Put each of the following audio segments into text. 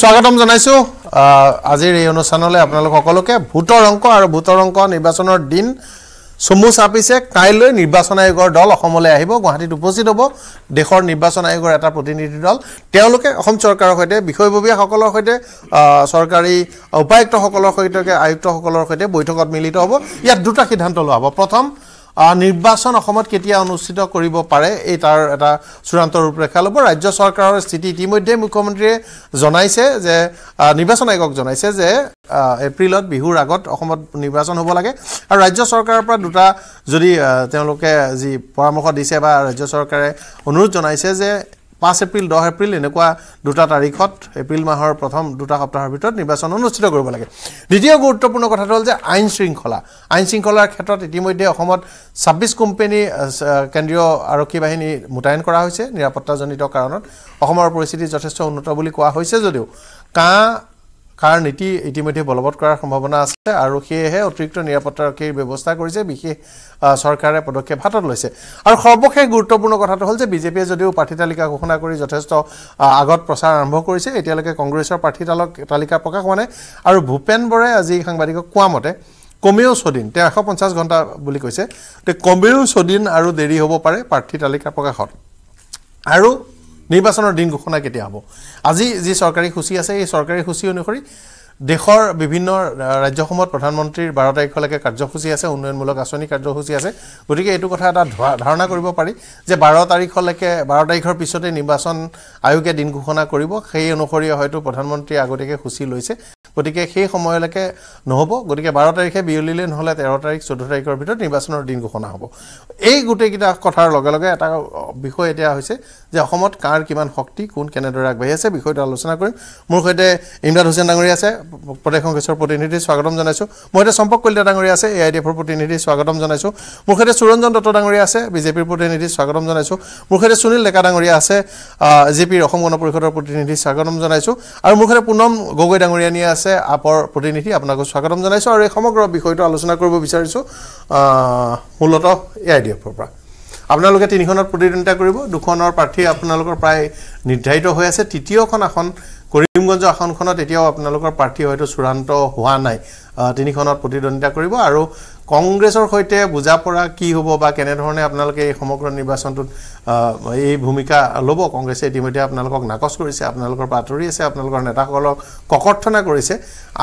স্বাগতম জানাইছো আজিৰ এই অনুষ্ঠানলৈ আপোনালোক সকলোকে ভূতৰ অংক আৰু ভূতৰ অংক নিৰ্বাচনৰ দিন চমু চাপিছে কাইলৈ নিৰ্বাচন আয়োগৰ দল অসমলৈ আহিব গুৱাহাটীত উপস্থিত হ'ব দেশৰ নিৰ্বাচন আয়োগৰ এটা প্ৰতিনিধি দল তেওঁলোকে অসম চৰকাৰৰ সৈতে বিষয়ববীয়াসকলৰ সৈতে চৰকাৰী উপায়ুক্তসকলৰ সৈতে আয়ুক্তসকলৰ সৈতে বৈঠকত মিলিত হ'ব ইয়াত দুটা সিদ্ধান্ত লোৱা হ'ব প্ৰথম নিৰ্বাচন অসমত কেতিয়া অনুষ্ঠিত কৰিব পাৰে এই তাৰ এটা চূড়ান্ত ৰূপৰেখা ল'ব ৰাজ্য চৰকাৰৰ স্থিতি ইতিমধ্যে মুখ্যমন্ত্ৰীয়ে জনাইছে যে নিৰ্বাচন আয়োগক জনাইছে যে এপ্ৰিলত বিহুৰ আগত অসমত নিৰ্বাচন হ'ব লাগে আৰু ৰাজ্য চৰকাৰৰ পৰা দুটা যদি তেওঁলোকে যি পৰামৰ্শ দিছে বা ৰাজ্য চৰকাৰে অনুৰোধ জনাইছে যে পাঁচ এপ্ৰিল দহ এপ্ৰিল এনেকুৱা দুটা তাৰিখত এপ্ৰিল মাহৰ প্ৰথম দুটা সপ্তাহৰ ভিতৰত নিৰ্বাচন অনুষ্ঠিত কৰিব লাগে দ্বিতীয় গুৰুত্বপূৰ্ণ কথাটো হ'ল যে আইন শৃংখলা আইন শৃংখলাৰ ক্ষেত্ৰত ইতিমধ্যে অসমত ছাব্বিছ কোম্পেনী কেন্দ্ৰীয় আৰক্ষী বাহিনী মোতায়েন কৰা হৈছে নিৰাপত্তাজনিত কাৰণত অসমৰ পৰিস্থিতি যথেষ্ট উন্নত বুলি কোৱা হৈছে যদিও কাঁহ কাৰ নীতি ইতিমধ্যে বলবৎ কৰাৰ সম্ভাৱনা আছে আৰু সেয়েহে অতিৰিক্ত নিৰাপত্তাৰক্ষীৰ ব্যৱস্থা কৰিছে বিশেষ চৰকাৰে পদক্ষেপ হাতত লৈছে আৰু সৰ্বশেষ গুৰুত্বপূৰ্ণ কথাটো হ'ল যে বিজেপিয়ে যদিও প্ৰাৰ্থী তালিকা ঘোষণা কৰি যথেষ্ট আগত প্ৰচাৰ আৰম্ভ কৰিছে এতিয়ালৈকে কংগ্ৰেছৰ প্ৰাৰ্থী তালক তালিকা প্ৰকাশ হোৱা নাই আৰু ভূপেন বৰাই আজি সাংবাদিকক কোৱা মতে কমেও ছদিন তেওঁ এশ পঞ্চাছ ঘণ্টা বুলি কৈছে কমেও ছদিন আৰু দেৰি হ'ব পাৰে প্ৰাৰ্থী তালিকা প্ৰকাশত আৰু নিৰ্বাচনৰ দিন ঘোষণা কেতিয়া হ'ব আজি যি চৰকাৰী সূচী আছে এই চৰকাৰী সূচী অনুসৰি দেশৰ বিভিন্ন ৰাজ্যসমূহত প্ৰধানমন্ত্ৰীৰ বাৰ তাৰিখলৈকে কাৰ্যসূচী আছে উন্নয়নমূলক আঁচনি কাৰ্যসূচী আছে গতিকে এইটো কথা এটা ধাৰণা কৰিব পাৰি যে বাৰ তাৰিখলৈকে বাৰ তাৰিখৰ পিছতে নিৰ্বাচন আয়োগে দিন ঘোষণা কৰিব সেই অনুসৰি হয়তো প্ৰধানমন্ত্ৰীয়ে আগতীয়াকৈ সূচী লৈছে গতিকে সেই সময়লৈকে নহ'ব গতিকে বাৰ তাৰিখে বিয়লিলৈ নহ'লে তেৰ তাৰিখ চৈধ্য তাৰিখৰ ভিতৰত নিৰ্বাচনৰ দিন ঘোষণা হ'ব এই গোটেইকেইটা কথাৰ লগে লগে এটা বিষয় এতিয়া হৈছে যে অসমত কাৰ কিমান শক্তি কোন কেনেদৰে আগবাঢ়ি আছে বিষয়টো আলোচনা কৰিম মোৰ সৈতে ইমৰাদ হুছেইন ডাঙৰীয়া আছে প্ৰদেশ কংগ্ৰেছৰ প্ৰতিনিধি স্বাগতম জনাইছোঁ মোৰ সৈতে সম্পক কলিতা ডাঙৰীয়া আছে এ আই ডি এফৰ প্ৰতিনিধি স্বাগতম জনাইছোঁ মোৰ সৈতে সুৰঞ্জন দত্ত ডাঙৰীয়া আছে বিজেপিৰ প্ৰতিনিধি স্বাগতম জনাইছোঁ মোৰ সৈতে সুনীল ডেকা ডাঙৰীয়া আছে জে পিৰ অসম গণ পৰিষদৰ প্ৰতিনিধি স্বাগতম জনাইছোঁ আৰু মোৰ সৈতে পুনম গগৈ ডাঙৰীয়ানী আছে আপৰ প্ৰতিনিধি আপোনাকো স্বাগতম জনাইছোঁ আৰু এই সমগ্ৰ বিষয়টো আলোচনা কৰিব বিচাৰিছোঁ মূলতঃ এ আই ডি এফৰ পৰা আপোনালোকে তিনিখনত প্ৰতিদ্বন্দ্বিতা কৰিব দুখনৰ প্ৰাৰ্থী আপোনালোকৰ প্ৰায় নিৰ্ধাৰিত হৈ আছে তৃতীয়খন আসন কৰিমগঞ্জ আসনখনত এতিয়াও আপোনালোকৰ প্ৰাৰ্থী হয়তো চূড়ান্ত হোৱা নাই তিনিখনত প্ৰতিদ্বন্দ্বিতা কৰিব আৰু কংগ্ৰেছৰ সৈতে বুজা পৰা কি হব বা কেনেধৰণে আপোনালোকে এই সমগ্ৰ নিৰ্বাচনটোত এই ভূমিকা লব কংগ্ৰেছে ইতিমধ্যে আপোনালোকক নাকচ কৰিছে আপোনালোকৰ পৰা আঁতৰি আছে আপোনালোকৰ নেতাসকলক ককৰ্থনা কৰিছে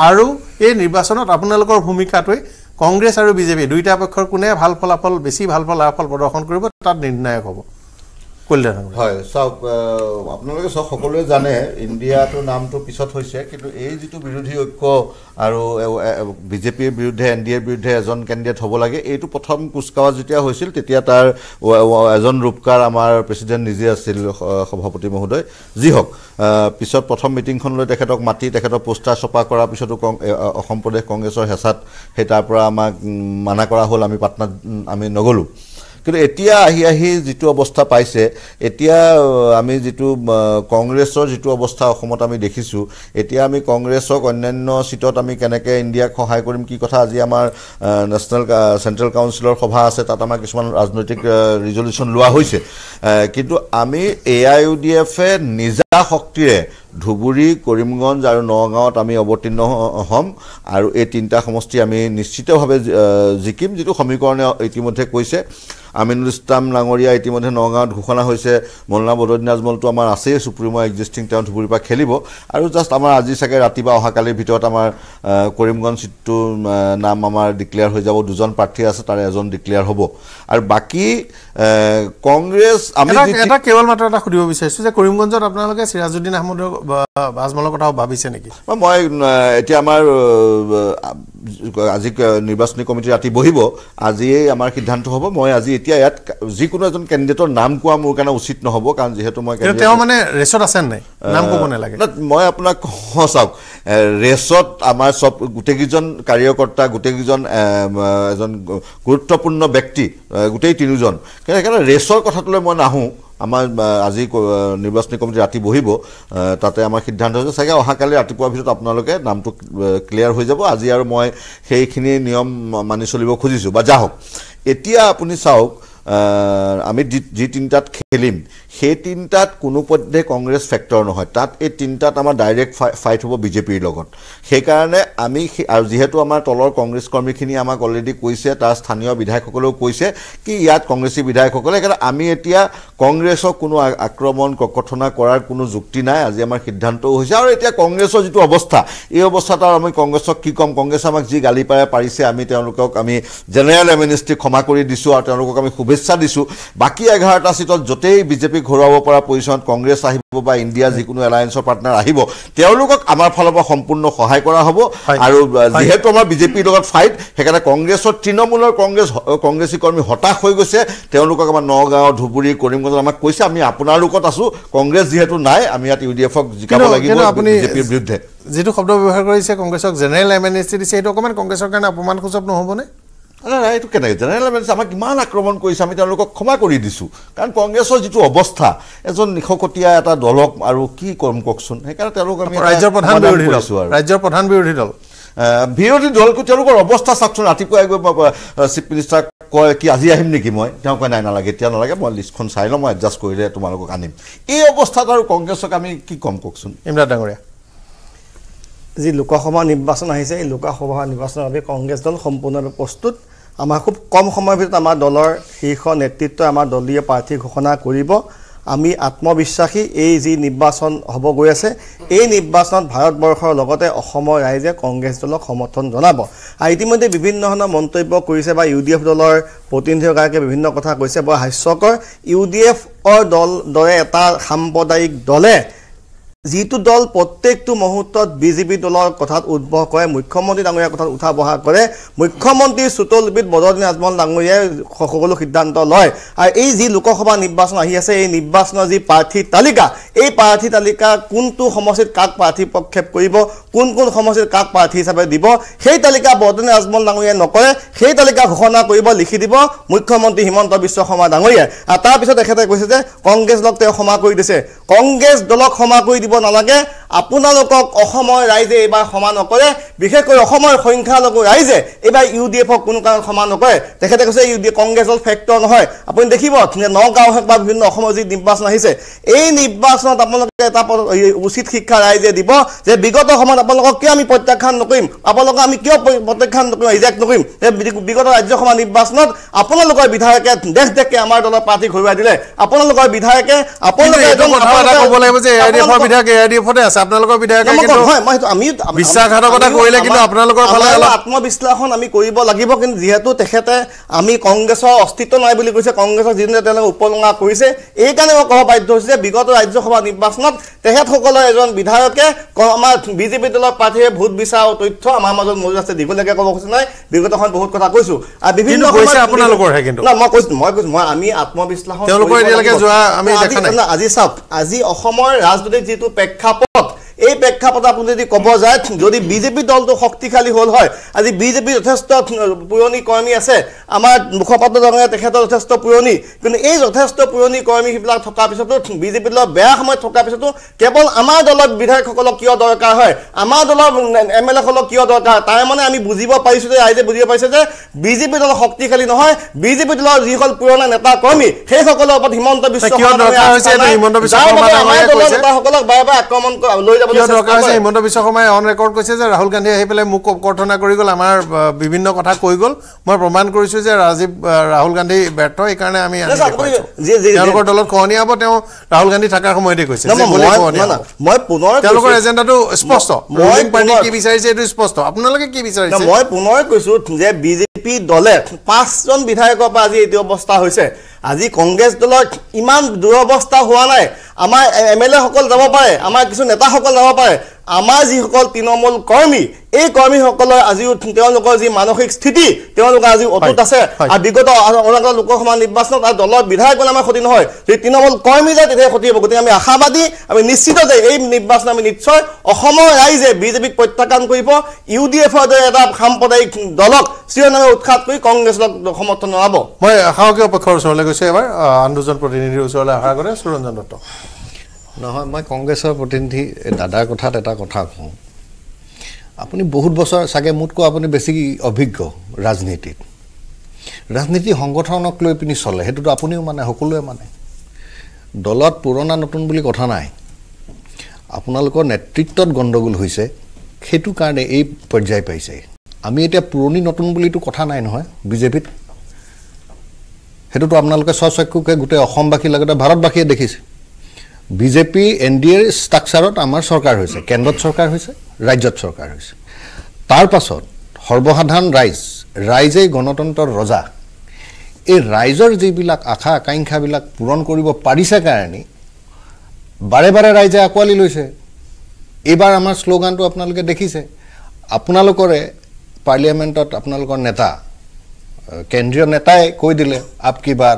আৰু এই নিৰ্বাচনত আপোনালোকৰ ভূমিকাটোৱে কংগ্ৰেছ আৰু বিজেপি দুয়োটা পক্ষৰ কোনে ভাল ফলাফল বেছি ভাল ফলাফল প্ৰদৰ্শন কৰিব তাত নিৰ্ণায়ক হব হয় চাওক আপোনালোকে চব সকলোৱে জানে ইণ্ডিয়াটো নামটো পিছত হৈছে কিন্তু এই যিটো বিৰোধী ঐক্য আৰু বিজেপিৰ বিৰুদ্ধে এন ডি এৰ বিৰুদ্ধে এজন কেণ্ডিডেট হ'ব লাগে এইটো প্ৰথম কুচকাৱাজ যেতিয়া হৈছিল তেতিয়া তাৰ এজন ৰূপকাৰ আমাৰ প্ৰেচিডেণ্ট নিজে আছিল সভাপতি মহোদয় যি হওক পিছত প্ৰথম মিটিংখন লৈ তেখেতক মাতি তেখেতক পোষ্টাৰ ছপা কৰাৰ পিছতো কং অসম প্ৰদেশ কংগ্ৰেছৰ হেঁচাত সেই তাৰ পৰা আমাক মানা কৰা হ'ল আমি পাটনাত আমি নগ'লোঁ কিন্তু এতিয়া আহি আহি যিটো অৱস্থা পাইছে এতিয়া আমি যিটো কংগ্ৰেছৰ যিটো অৱস্থা অসমত আমি দেখিছোঁ এতিয়া আমি কংগ্ৰেছক অন্যান্য চিটত আমি কেনেকৈ ইণ্ডিয়াক সহায় কৰিম কি কথা আজি আমাৰ নেশ্যনেল চেণ্ট্ৰেল কাউঞ্চিলৰ সভা আছে তাত আমাৰ কিছুমান ৰাজনৈতিক ৰিজলিউশ্যন লোৱা হৈছে কিন্তু আমি এ আই ইউ ডি এফে নিজা শক্তিৰে ধুবুৰী কৰিমগঞ্জ আৰু নগাঁৱত আমি অৱতীৰ্ণ হ'ম আৰু এই তিনিটা সমষ্টি আমি নিশ্চিতভাৱে জিকিম যিটো সমীকৰণে ইতিমধ্যে কৈছে আমিনুল ইছলাম ডাঙৰীয়া ইতিমধ্যে নগাঁৱত ঘোষণা হৈছে মৌলানা বদৰুদ্দিন আজমলটো আমাৰ আছেই চুপ্ৰিমৰ এক্সিষ্টিং তেওঁ ধুবুৰীৰ পৰা খেলিব আৰু জাষ্ট আমাৰ আজি চাগে ৰাতিপুৱা অহাকালিৰ ভিতৰত আমাৰ কৰিমগঞ্জ ছিটটো নাম আমাৰ ডিক্লেয়াৰ হৈ যাব দুজন প্ৰাৰ্থী আছে তাৰে এজন ডিক্লেয়াৰ হ'ব আৰু বাকী কংগ্ৰেছ আমি এটা কেৱল মাত্ৰ এটা সুধিব বিচাৰিছোঁ যে কৰিমগঞ্জত আপোনালোকে চিৰাজুদ্দিন আহমদৰ আজমলৰ কথাও ভাবিছে নেকি মই এতিয়া আমাৰ আজি নিৰ্বাচনী কমিটি ৰাতি বহিব আজিয়েই আমাৰ সিদ্ধান্ত হ'ব মই আজি এতিয়া ইয়াত যিকোনো এজন কেণ্ডিডেটৰ নাম কোৱা মোৰ কাৰণে উচিত নহ'ব কাৰণ যিহেতু মই তেওঁ মানে ৰেচত আছে নাই নাম ক'ব নালাগে মই আপোনাক কওঁ চাওক ৰেচত আমাৰ চব গোটেইকেইজন কাৰ্যকৰ্তা গোটেইকেইজন এজন গুৰুত্বপূৰ্ণ ব্যক্তি গোটেই তিনিজন সেইকাৰণে ৰেচৰ কথাটোলৈ মই নাহোঁ আমাৰ আজি নিৰ্বাচনী কমিটি ৰাতি বহিব তাতে আমাৰ সিদ্ধান্ত হৈছে চাগে অহাকালি ৰাতিপুৱাৰ ভিতৰত আপোনালোকে নামটো ক্লিয়াৰ হৈ যাব আজি আৰু মই সেইখিনি নিয়ম মানি চলিব খুজিছোঁ বা যাওক এতিয়া আপুনি চাওক আমি যি তিনিটাত খেলিম সেই তিনিটাত কোনো পধ্যে কংগ্ৰেছ ফেক্টৰ নহয় তাত এই তিনিটাত আমাৰ ডাইৰেক্ট ফাই ফাইট হ'ব বিজেপিৰ লগত সেইকাৰণে আমি আৰু যিহেতু আমাৰ তলৰ কংগ্ৰেছ কৰ্মীখিনিয়ে আমাক অলৰেডি কৈছে তাৰ স্থানীয় বিধায়কসকলেও কৈছে কি ইয়াত কংগ্ৰেছী বিধায়কসকলে সেইকাৰণে আমি এতিয়া কংগ্ৰেছক কোনো আক্ৰমণ ককথনা কৰাৰ কোনো যুক্তি নাই আজি আমাৰ সিদ্ধান্তও হৈছে আৰু এতিয়া কংগ্ৰেছৰ যিটো অৱস্থা এই অৱস্থাত আৰু আমি কংগ্ৰেছক কি ক'ম কংগ্ৰেছে আমাক যি গালি পাৰে পাৰিছে আমি তেওঁলোকক আমি জেনেৰেল এমিনিষ্ট্ৰি ক্ষমা কৰি দিছোঁ আৰু তেওঁলোকক আমি শুভেচ্ছা দিছোঁ বাকী এঘাৰটা চিটত য'ত গোটেই বিজেপিক ঘূৰাব পৰা পজিশ্যনত কংগ্ৰেছ আহিব বা ইণ্ডিয়াৰ যিকোনো এলায়েন্সৰ পাৰ্টনাৰ আহিব তেওঁলোকক আমাৰ ফালৰ পৰা সম্পূৰ্ণ সহায় কৰা হ'ব আৰু যিহেতু আমাৰ বিজেপিৰ লগত ফাইট সেইকাৰণে কংগ্ৰেছৰ তৃণমূলৰ কংগ্ৰেছ কংগ্ৰেছী কৰ্মী হতাশ হৈ গৈছে তেওঁলোকক আমাৰ নগাঁও ধুবুৰী কৰিমগঞ্জত আমাক কৈছে আমি আপোনালোকত আছোঁ কংগ্ৰেছ যিহেতু নাই আমি ইয়াত ইউ ডি এফক জিকাব লাগিব বিজেপিৰ বিৰুদ্ধে যিটো শব্দ ব্যৱহাৰ কৰিছে কংগ্ৰেছক general amnesty দিছে সেইটো অকণমান কংগ্ৰেছৰ কাৰণে অপমানসূচক নহ'বনে আৰে এইটো কেনেকৈ জেনেৰেল এভেঞ্চে আমাক ইমান আক্ৰমণ কৰিছে আমি তেওঁলোকক ক্ষমা কৰি দিছোঁ কাৰণ কংগ্ৰেছৰ যিটো অৱস্থা এজন নিশকটীয়া এটা দলক আৰু কি কৰিম কওকচোন সেইকাৰণে তেওঁলোক আমি ৰাজ্যৰ প্ৰধান বিৰোধী আছোঁ আৰু ৰাজ্যৰ প্ৰধান বিৰোধী দল বিৰোধী দলকো তেওঁলোকৰ অৱস্থা চাওকচোন ৰাতিপুৱাই গৈ চিফ মিনিষ্টাৰক কয় কি আজি আহিম নেকি মই তেওঁ কয় নাই নালাগে এতিয়া নালাগে মই লিষ্টখন চাই লওঁ মই এডজাষ্ট কৰিলে তোমালোকক আনিম এই অৱস্থাত আৰু কংগ্ৰেছক আমি কি ক'ম কওকচোন ইমৰাট ডাঙৰীয়া যি লোকসভা নিৰ্বাচন আহিছে এই লোকসভা নিৰ্বাচনৰ বাবে কংগ্ৰেছ দল সম্পূৰ্ণভাৱে প্ৰস্তুত আমাৰ খুব কম সময়ৰ ভিতৰত আমাৰ দলৰ শীৰ্ষ নেতৃত্বই আমাৰ দলীয় প্ৰাৰ্থী ঘোষণা কৰিব আমি আত্মবিশ্বাসী এই যি নিৰ্বাচন হ'ব গৈ আছে এই নিৰ্বাচনত ভাৰতবৰ্ষৰ লগতে অসমৰ ৰাইজে কংগ্ৰেছ দলক সমৰ্থন জনাব আৰু ইতিমধ্যে বিভিন্ন ধৰণৰ মন্তব্য কৰিছে বা ইউ ডি এফ দলৰ প্ৰতিনিধিগৰাকীয়ে বিভিন্ন কথা কৈছে বৰ হাস্যকৰ ইউ ডি এফৰ দল দৰে এটা সাম্প্ৰদায়িক দলে যিটো দল প্ৰত্যেকটো মুহূৰ্তত বিজেপি দলৰ কথাত উদ্ভৱ কৰে মুখ্যমন্ত্ৰী ডাঙৰীয়াৰ কথাত উঠা বহা কৰে মুখ্যমন্ত্ৰী চুতলবিদ বদৰুদ্দিন আজমল ডাঙৰীয়াই সকলো সিদ্ধান্ত লয় আৰু এই যি লোকসভা নিৰ্বাচন আহি আছে এই নিৰ্বাচনৰ যি প্ৰাৰ্থীৰ তালিকা এই প্ৰাৰ্থী তালিকা কোনটো সমষ্টিত কাক প্ৰাৰ্থী প্ৰক্ষেপ কৰিব কোন কোন সমষ্টিত কাক প্ৰাৰ্থী হিচাপে দিব সেই তালিকা বদৰুদ্দিন আজমল ডাঙৰীয়াই নকৰে সেই তালিকা ঘোষণা কৰিব লিখি দিব মুখ্যমন্ত্ৰী হিমন্ত বিশ্ব শৰ্মা ডাঙৰীয়াই আৰু তাৰপিছত তেখেতে কৈছে যে কংগ্ৰেছ দলক তেওঁ ক্ষমা কৰি দিছে কংগ্ৰেছ দলক ক্ষমা কৰি দিব নালাগে আপোনালোকক অসমৰ ৰাইজে এইবাৰ ক্ষমা নকৰে বিশেষকৈ অসমৰ সংখ্যালঘু ৰাইজে এইবাৰ ইউ ডি এফক কোনো কাৰণে ক্ষমা নকৰে তেখেতে কৈছে ইউ ডি কংগ্ৰেছৰ ফেক্টৰ নহয় আপুনি দেখিব নগাঁও হওক বা বিভিন্ন অসমৰ যি নিৰ্বাচন আহিছে এই নিৰ্বাচনত আপোনালোকে এটা উচিত শিক্ষা ৰাইজে দিব যে বিগত সময়ত আপোনালোকক কিয় আমি প্ৰত্যাখ্যান নকৰিম আপোনালোকক আমি কিয় প্ৰত্যাখ্যান নকৰিম ৰিজেক্ট নকৰিম যে বিগত ৰাজ্যসভা নিৰ্বাচনত আপোনালোকৰ বিধায়কে দেশ দেশকে আমাৰ দলৰ প্ৰাৰ্থী ঘূৰাই দিলে আপোনালোকৰ বিধায়কে আপোনালোকে থাকে এ আই ডি এফতে আছে আপোনালোকৰ বিধায়ক বিশ্বাসঘাতকতা কৰিলে কিন্তু আপোনালোকৰ ফালে আত্মবিশ্লেষণ আমি কৰিব লাগিব কিন্তু যিহেতু তেখেতে আমি কংগ্ৰেছৰ অস্তিত্ব নাই বুলি কৈছে কংগ্ৰেছৰ যিদিনে তেওঁলোকে উপলঙা কৰিছে এইকাৰণে মই ক'ব বাধ্য হৈছোঁ যে বিগত ৰাজ্যসভা নিৰ্বাচনত তেখেতসকলৰ এজন বিধায়কে আমাৰ বিজেপি দলৰ প্ৰাৰ্থীয়ে ভোট বিচাৰ তথ্য আমাৰ মাজত মজুত আছে দীঘলীয়াকৈ ক'ব খুজিছোঁ নাই বিগত সময়ত বহুত কথা কৈছোঁ আৰু বিভিন্ন আপোনালোকৰহে কিন্তু মই কৈছোঁ মই কৈছোঁ মই আমি আত্মবিশ্লেষণ তেওঁলোকৰ এতিয়ালৈকে যোৱা আমি আজি চাওক আজি অসমৰ ৰাজনৈতিক যিটো প্ৰেক্ষাপট এই প্ৰেক্ষাপটত আপুনি যদি ক'ব যায় যদি বিজেপি দলটো শক্তিশালী হ'ল হয় আজি বিজেপি যথেষ্ট পুৰণি কৰ্মী আছে আমাৰ মুখপাত্ৰজনে তেখেতৰ যথেষ্ট পুৰণি কিন্তু এই যথেষ্ট পুৰণি কৰ্মী সেইবিলাক থকাৰ পিছতো বিজেপি দলৰ বেয়া সময়ত থকাৰ পিছতো কেৱল আমাৰ দলৰ বিধায়কসকলক কিয় দৰকাৰ হয় আমাৰ দলৰ এম এল এসকলক কিয় দৰকাৰ তাৰ মানে আমি বুজিব পাৰিছোঁ যে ৰাইজে বুজিব পাৰিছে যে বিজেপি দল শক্তিশালী নহয় বিজেপি দলৰ যিসকল পুৰণা নেতা কৰ্মী সেইসকলৰ ওপৰত হিমন্ত বিশ্ব শৰ্মা আমাৰ দলৰ নেতাসকলক বাৰে বাৰে আক্ৰমণ লৈ ৰাহুল গান্ধী আহি পেলাই মোক অকৰ্থনা কৰি গ'ল আমাৰ বিভিন্ন কথা কৈ গ'ল মই প্ৰমাণ কৰিছো যে ৰাজীৱ ৰাহুল গান্ধী ব্যৰ্থ এইকাৰণে আমি তেওঁলোকৰ দলত খহনীয়া হ'ব তেওঁ ৰাহুল গান্ধী থকাৰ সময়তে কৈছে তেওঁলোকৰ এজেণ্ডাটো স্পষ্ট পাৰ্টীয়ে কি বিচাৰিছে এইটো স্পষ্ট আপোনালোকে কি বিচাৰিছে মই পুনৰ কৈছো যে বিজেপি দলে পাঁচজন বিধায়কৰ পৰা আজি এইটো অৱস্থা হৈছে আজি কংগ্ৰেছ দলৰ ইমান দুৰৱস্থা হোৱা নাই আমাৰ এম এল এসকল যাব পাৰে আমাৰ কিছু নেতাসকল যাব পাৰে আমাৰ যিসকল তৃণমূল কৰ্মী এই কৰ্মীসকলৰ আজিও তেওঁলোকৰ যি মানসিক স্থিতি তেওঁলোকৰ আজি অটুত আছে আৰু বিগত অৰুণাচল লোকসভা নিৰ্বাচনত আৰু দলৰ বিধায়কৰ আমাৰ ক্ষতি নহয় যদি তৃণমূল কৰ্মী যায় তেতিয়া ক্ষতি হ'ব গতিকে আমি আশাবাদী আমি নিশ্চিত যে এই নিৰ্বাচন আমি নিশ্চয় অসমৰ ৰাইজে বিজেপিক প্ৰত্যাখ্যান কৰিব ইউ ডি এফৰ দৰে এটা সাম্প্ৰদায়িক দলক নামে উৎসাত কৰি কংগ্ৰেছক সমৰ্থন জনাব মই শাসকীয় পক্ষৰ ওচৰলৈ গৈছোঁ এবাৰ আন দুজন প্ৰতিনিধিৰ ওচৰলৈ আশা কৰে সুৰঞ্জন দত্ত নহয় মই কংগ্ৰেছৰ প্ৰতিনিধি দাদাৰ কথাত এটা কথা কওঁ আপুনি বহুত বছৰ চাগে মোতকৈ আপুনি বেছি অভিজ্ঞ ৰাজনীতিত ৰাজনীতি সংগঠনক লৈ পিনি চলে সেইটোতো আপুনিও মানে সকলোৱে মানে দলত পুৰণা নতুন বুলি কথা নাই আপোনালোকৰ নেতৃত্বত গণ্ডগোল হৈছে সেইটো কাৰণে এই পৰ্যায় পাইছে আমি এতিয়া পুৰণি নতুন বুলিতো কথা নাই নহয় বিজেপিত সেইটোতো আপোনালোকে স্বচক্ষুকে গোটেই অসমবাসীৰ লগতে ভাৰতবাসীয়ে দেখিছে বিজেপি এন ডি এৰ ষ্ট্ৰাকচাৰত আমাৰ চৰকাৰ হৈছে কেন্দ্ৰত চৰকাৰ হৈছে ৰাজ্যত চৰকাৰ হৈছে তাৰ পাছত সৰ্বসাধাৰণ ৰাইজ ৰাইজেই গণতন্ত্ৰৰ ৰজা এই ৰাইজৰ যিবিলাক আশা আকাংক্ষাবিলাক পূৰণ কৰিব পাৰিছে কাৰণে বাৰে বাৰে ৰাইজে আঁকোৱালি লৈছে এইবাৰ আমাৰ শ্লোগানটো আপোনালোকে দেখিছে আপোনালোকৰে পাৰ্লিয়ামেণ্টত আপোনালোকৰ নেতা কেন্দ্ৰীয় নেতাই কৈ দিলে আপ কি বাৰ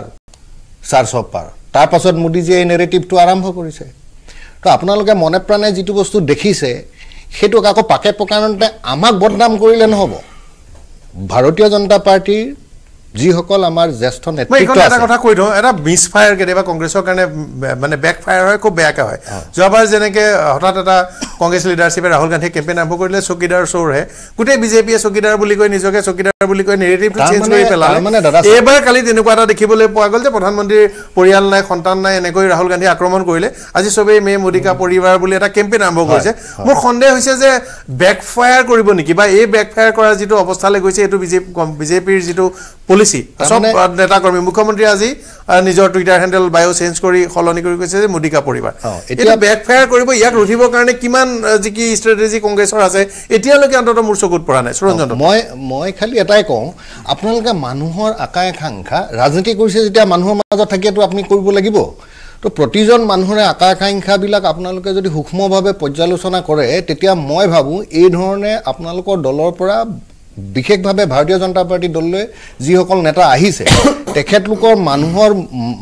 চাৰ্চ অফ পাৰ তাৰপাছত মোদীজীয়ে এই নেৰেটিভটো আৰম্ভ কৰিছে তো আপোনালোকে মনে প্ৰাণে যিটো বস্তু দেখিছে সেইটোক আকৌ পাকে প্ৰকাৰণতে আমাক বদনাম কৰিলে নহ'ব ভাৰতীয় জনতা পাৰ্টীৰ যিসকল আমাৰ জ্যেষ্ঠ নেতৃত্ব কেতিয়াবা কংগ্ৰেছৰ কাৰণে মানে বেক ফায়াৰ হয় খুব বেয়াকৈ হয় যোৱাবাৰ যেনেকে হঠাৎ এটা কংগ্ৰেছ লিডাৰশ্বিপে ৰাহুল গান্ধীয়ে কেম্পেইন আৰম্ভ কৰিলে চকীদাৰ চোৰহে গোটেই বিজেপিয়ে চকীদাৰ বুলি কৈ নিজকে চকীদাৰ বুলি কৈ নেগেটিভ চেঞ্জ কৰি পেলালে এইবাৰ কালি তেনেকুৱা এটা দেখিবলৈ পোৱা গ'ল যে প্ৰধানমন্ত্ৰীৰ পৰিয়াল নাই সন্তান নাই এনেকৈ ৰাহুল গান্ধীয়ে আক্ৰমণ কৰিলে আজি চবেই মে মোদিকা পৰিবাৰ বুলি এটা কেম্পেইন আৰম্ভ কৰিছে মোৰ সন্দেহ হৈছে যে বেক ফায়াৰ কৰিব নেকি বা এই বেক ফায়াৰ কৰাৰ যিটো অৱস্থালৈ গৈছে এইটো বিজেপি বিজেপিৰ যিটো পলিচি পলিচি সব নেতা কর্মী মুখ্যমন্ত্রী আজি নিজের টুইটার হ্যান্ডেল বায়ো চেঞ্জ করে সলনি করে কেছে যে মোদিকা পরিবার এটা ব্যাকফায়ার করব ইয়াক রুধিব কারণে কি যিকি স্ট্রেটেজি আছে এতিয়ালৈকে অন্তত মোর চকুত পড়া নাই সুরঞ্জন মই মই খালি এটাই কওঁ আপোনালোকে মানুহৰ মানুষেৰ আকাংক্ষা ৰাজনীতি কৰিছে যেতিয়া মানুহৰ মাজত থাকি তো আপনি কৰব লাগিব তো প্ৰতিজন প্ৰতিজন মানুষেৰ আকাঙ্ক্ষাবিল আপোনালোকে যদি সূক্ষ্মভাবে পৰ্যালোচনা কৰে তেতিয়া মই ভাবু এই ধৰণে আপোনালোকৰ দলৰ পৰা বিশেষভাৱে ভাৰতীয় জনতা পাৰ্টি দললৈ যিসকল নেতা আহিছে তেখেতলোকৰ মানুহৰ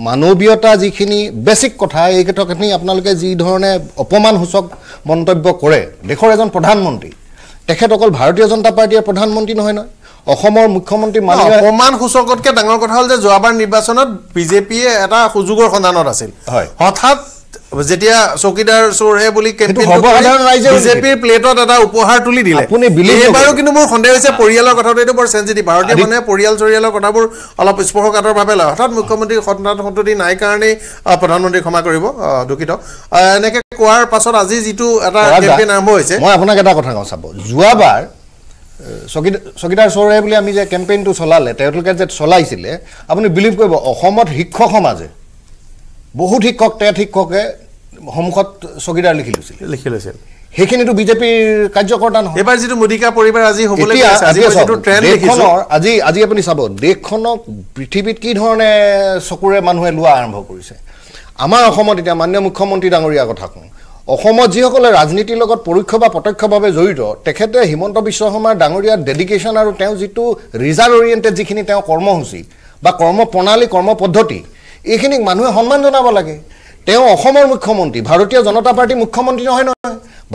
মানৱীয়তা যিখিনি বেছিক কথা এই কথাখিনি আপোনালোকে যি ধৰণে অপমানসূচক মন্তব্য কৰে দেশৰ এজন প্ৰধানমন্ত্ৰী তেখেত অকল ভাৰতীয় জনতা পাৰ্টীৰ প্ৰধানমন্ত্ৰী নহয় নহয় অসমৰ মুখ্যমন্ত্ৰী মানে অপমানসূচকতকৈ ডাঙৰ কথা হ'ল যে যোৱাবাৰ নিৰ্বাচনত বিজেপিয়ে এটা সুযোগৰ সন্ধানত আছিল হয় হঠাৎ যেতিয়া চকীদাৰ চোৰহে বুলি প্লেটত এটা উপহাৰ তুলি দিলে প্ৰধানমন্ত্ৰী ক্ষমা কৰিব এনেকে কোৱাৰ পাছত আজি যিটো এটা কেম্পেইন আৰম্ভ হৈছে যোৱাবাৰ চকীদাৰ চকীদাৰ বুলি আমি যে কেম্পেইনটো চলালে তেওঁলোকে যে চলাইছিলে আপুনি বিলিভ কৰিব অসমত শিক্ষক সমাজে বহুত শিক্ষক টেট শিক্ষকে সন্মুখত চকীদাৰ লিখি লৈছিল লিখি লৈছিল সেইখিনিটো বিজেপিৰ কাৰ্যকৰ্তা নহয় এবাৰ যিটো মোদিকা পৰিবাৰ আজি হ'বলৈ দেশখনৰ আজি আজি আপুনি চাব দেশখনক পৃথিৱীত কি ধৰণে চকুৰে মানুহে লোৱা আৰম্ভ কৰিছে আমাৰ অসমত এতিয়া মাননীয় মুখ্যমন্ত্ৰী ডাঙৰীয়া কথা কওঁ অসমত যিসকলে ৰাজনীতিৰ লগত পৰোক্ষ বা প্ৰত্যক্ষভাৱে জড়িত তেখেতে হিমন্ত বিশ্ব শৰ্মাৰ ডাঙৰীয়াৰ ডেডিকেশ্যন আৰু তেওঁ যিটো ৰিজাৰ্ভ অৰিয়েণ্টেড যিখিনি তেওঁ কৰ্মসূচী বা কৰ্ম প্ৰণালী কৰ্ম পদ্ধতি এইখিনিক মানুহে সন্মান জনাব লাগে তেওঁ অসমৰ মুখ্যমন্ত্ৰী ভাৰতীয় জনতা পাৰ্টীৰ মুখ্যমন্ত্ৰী নহয় নহয়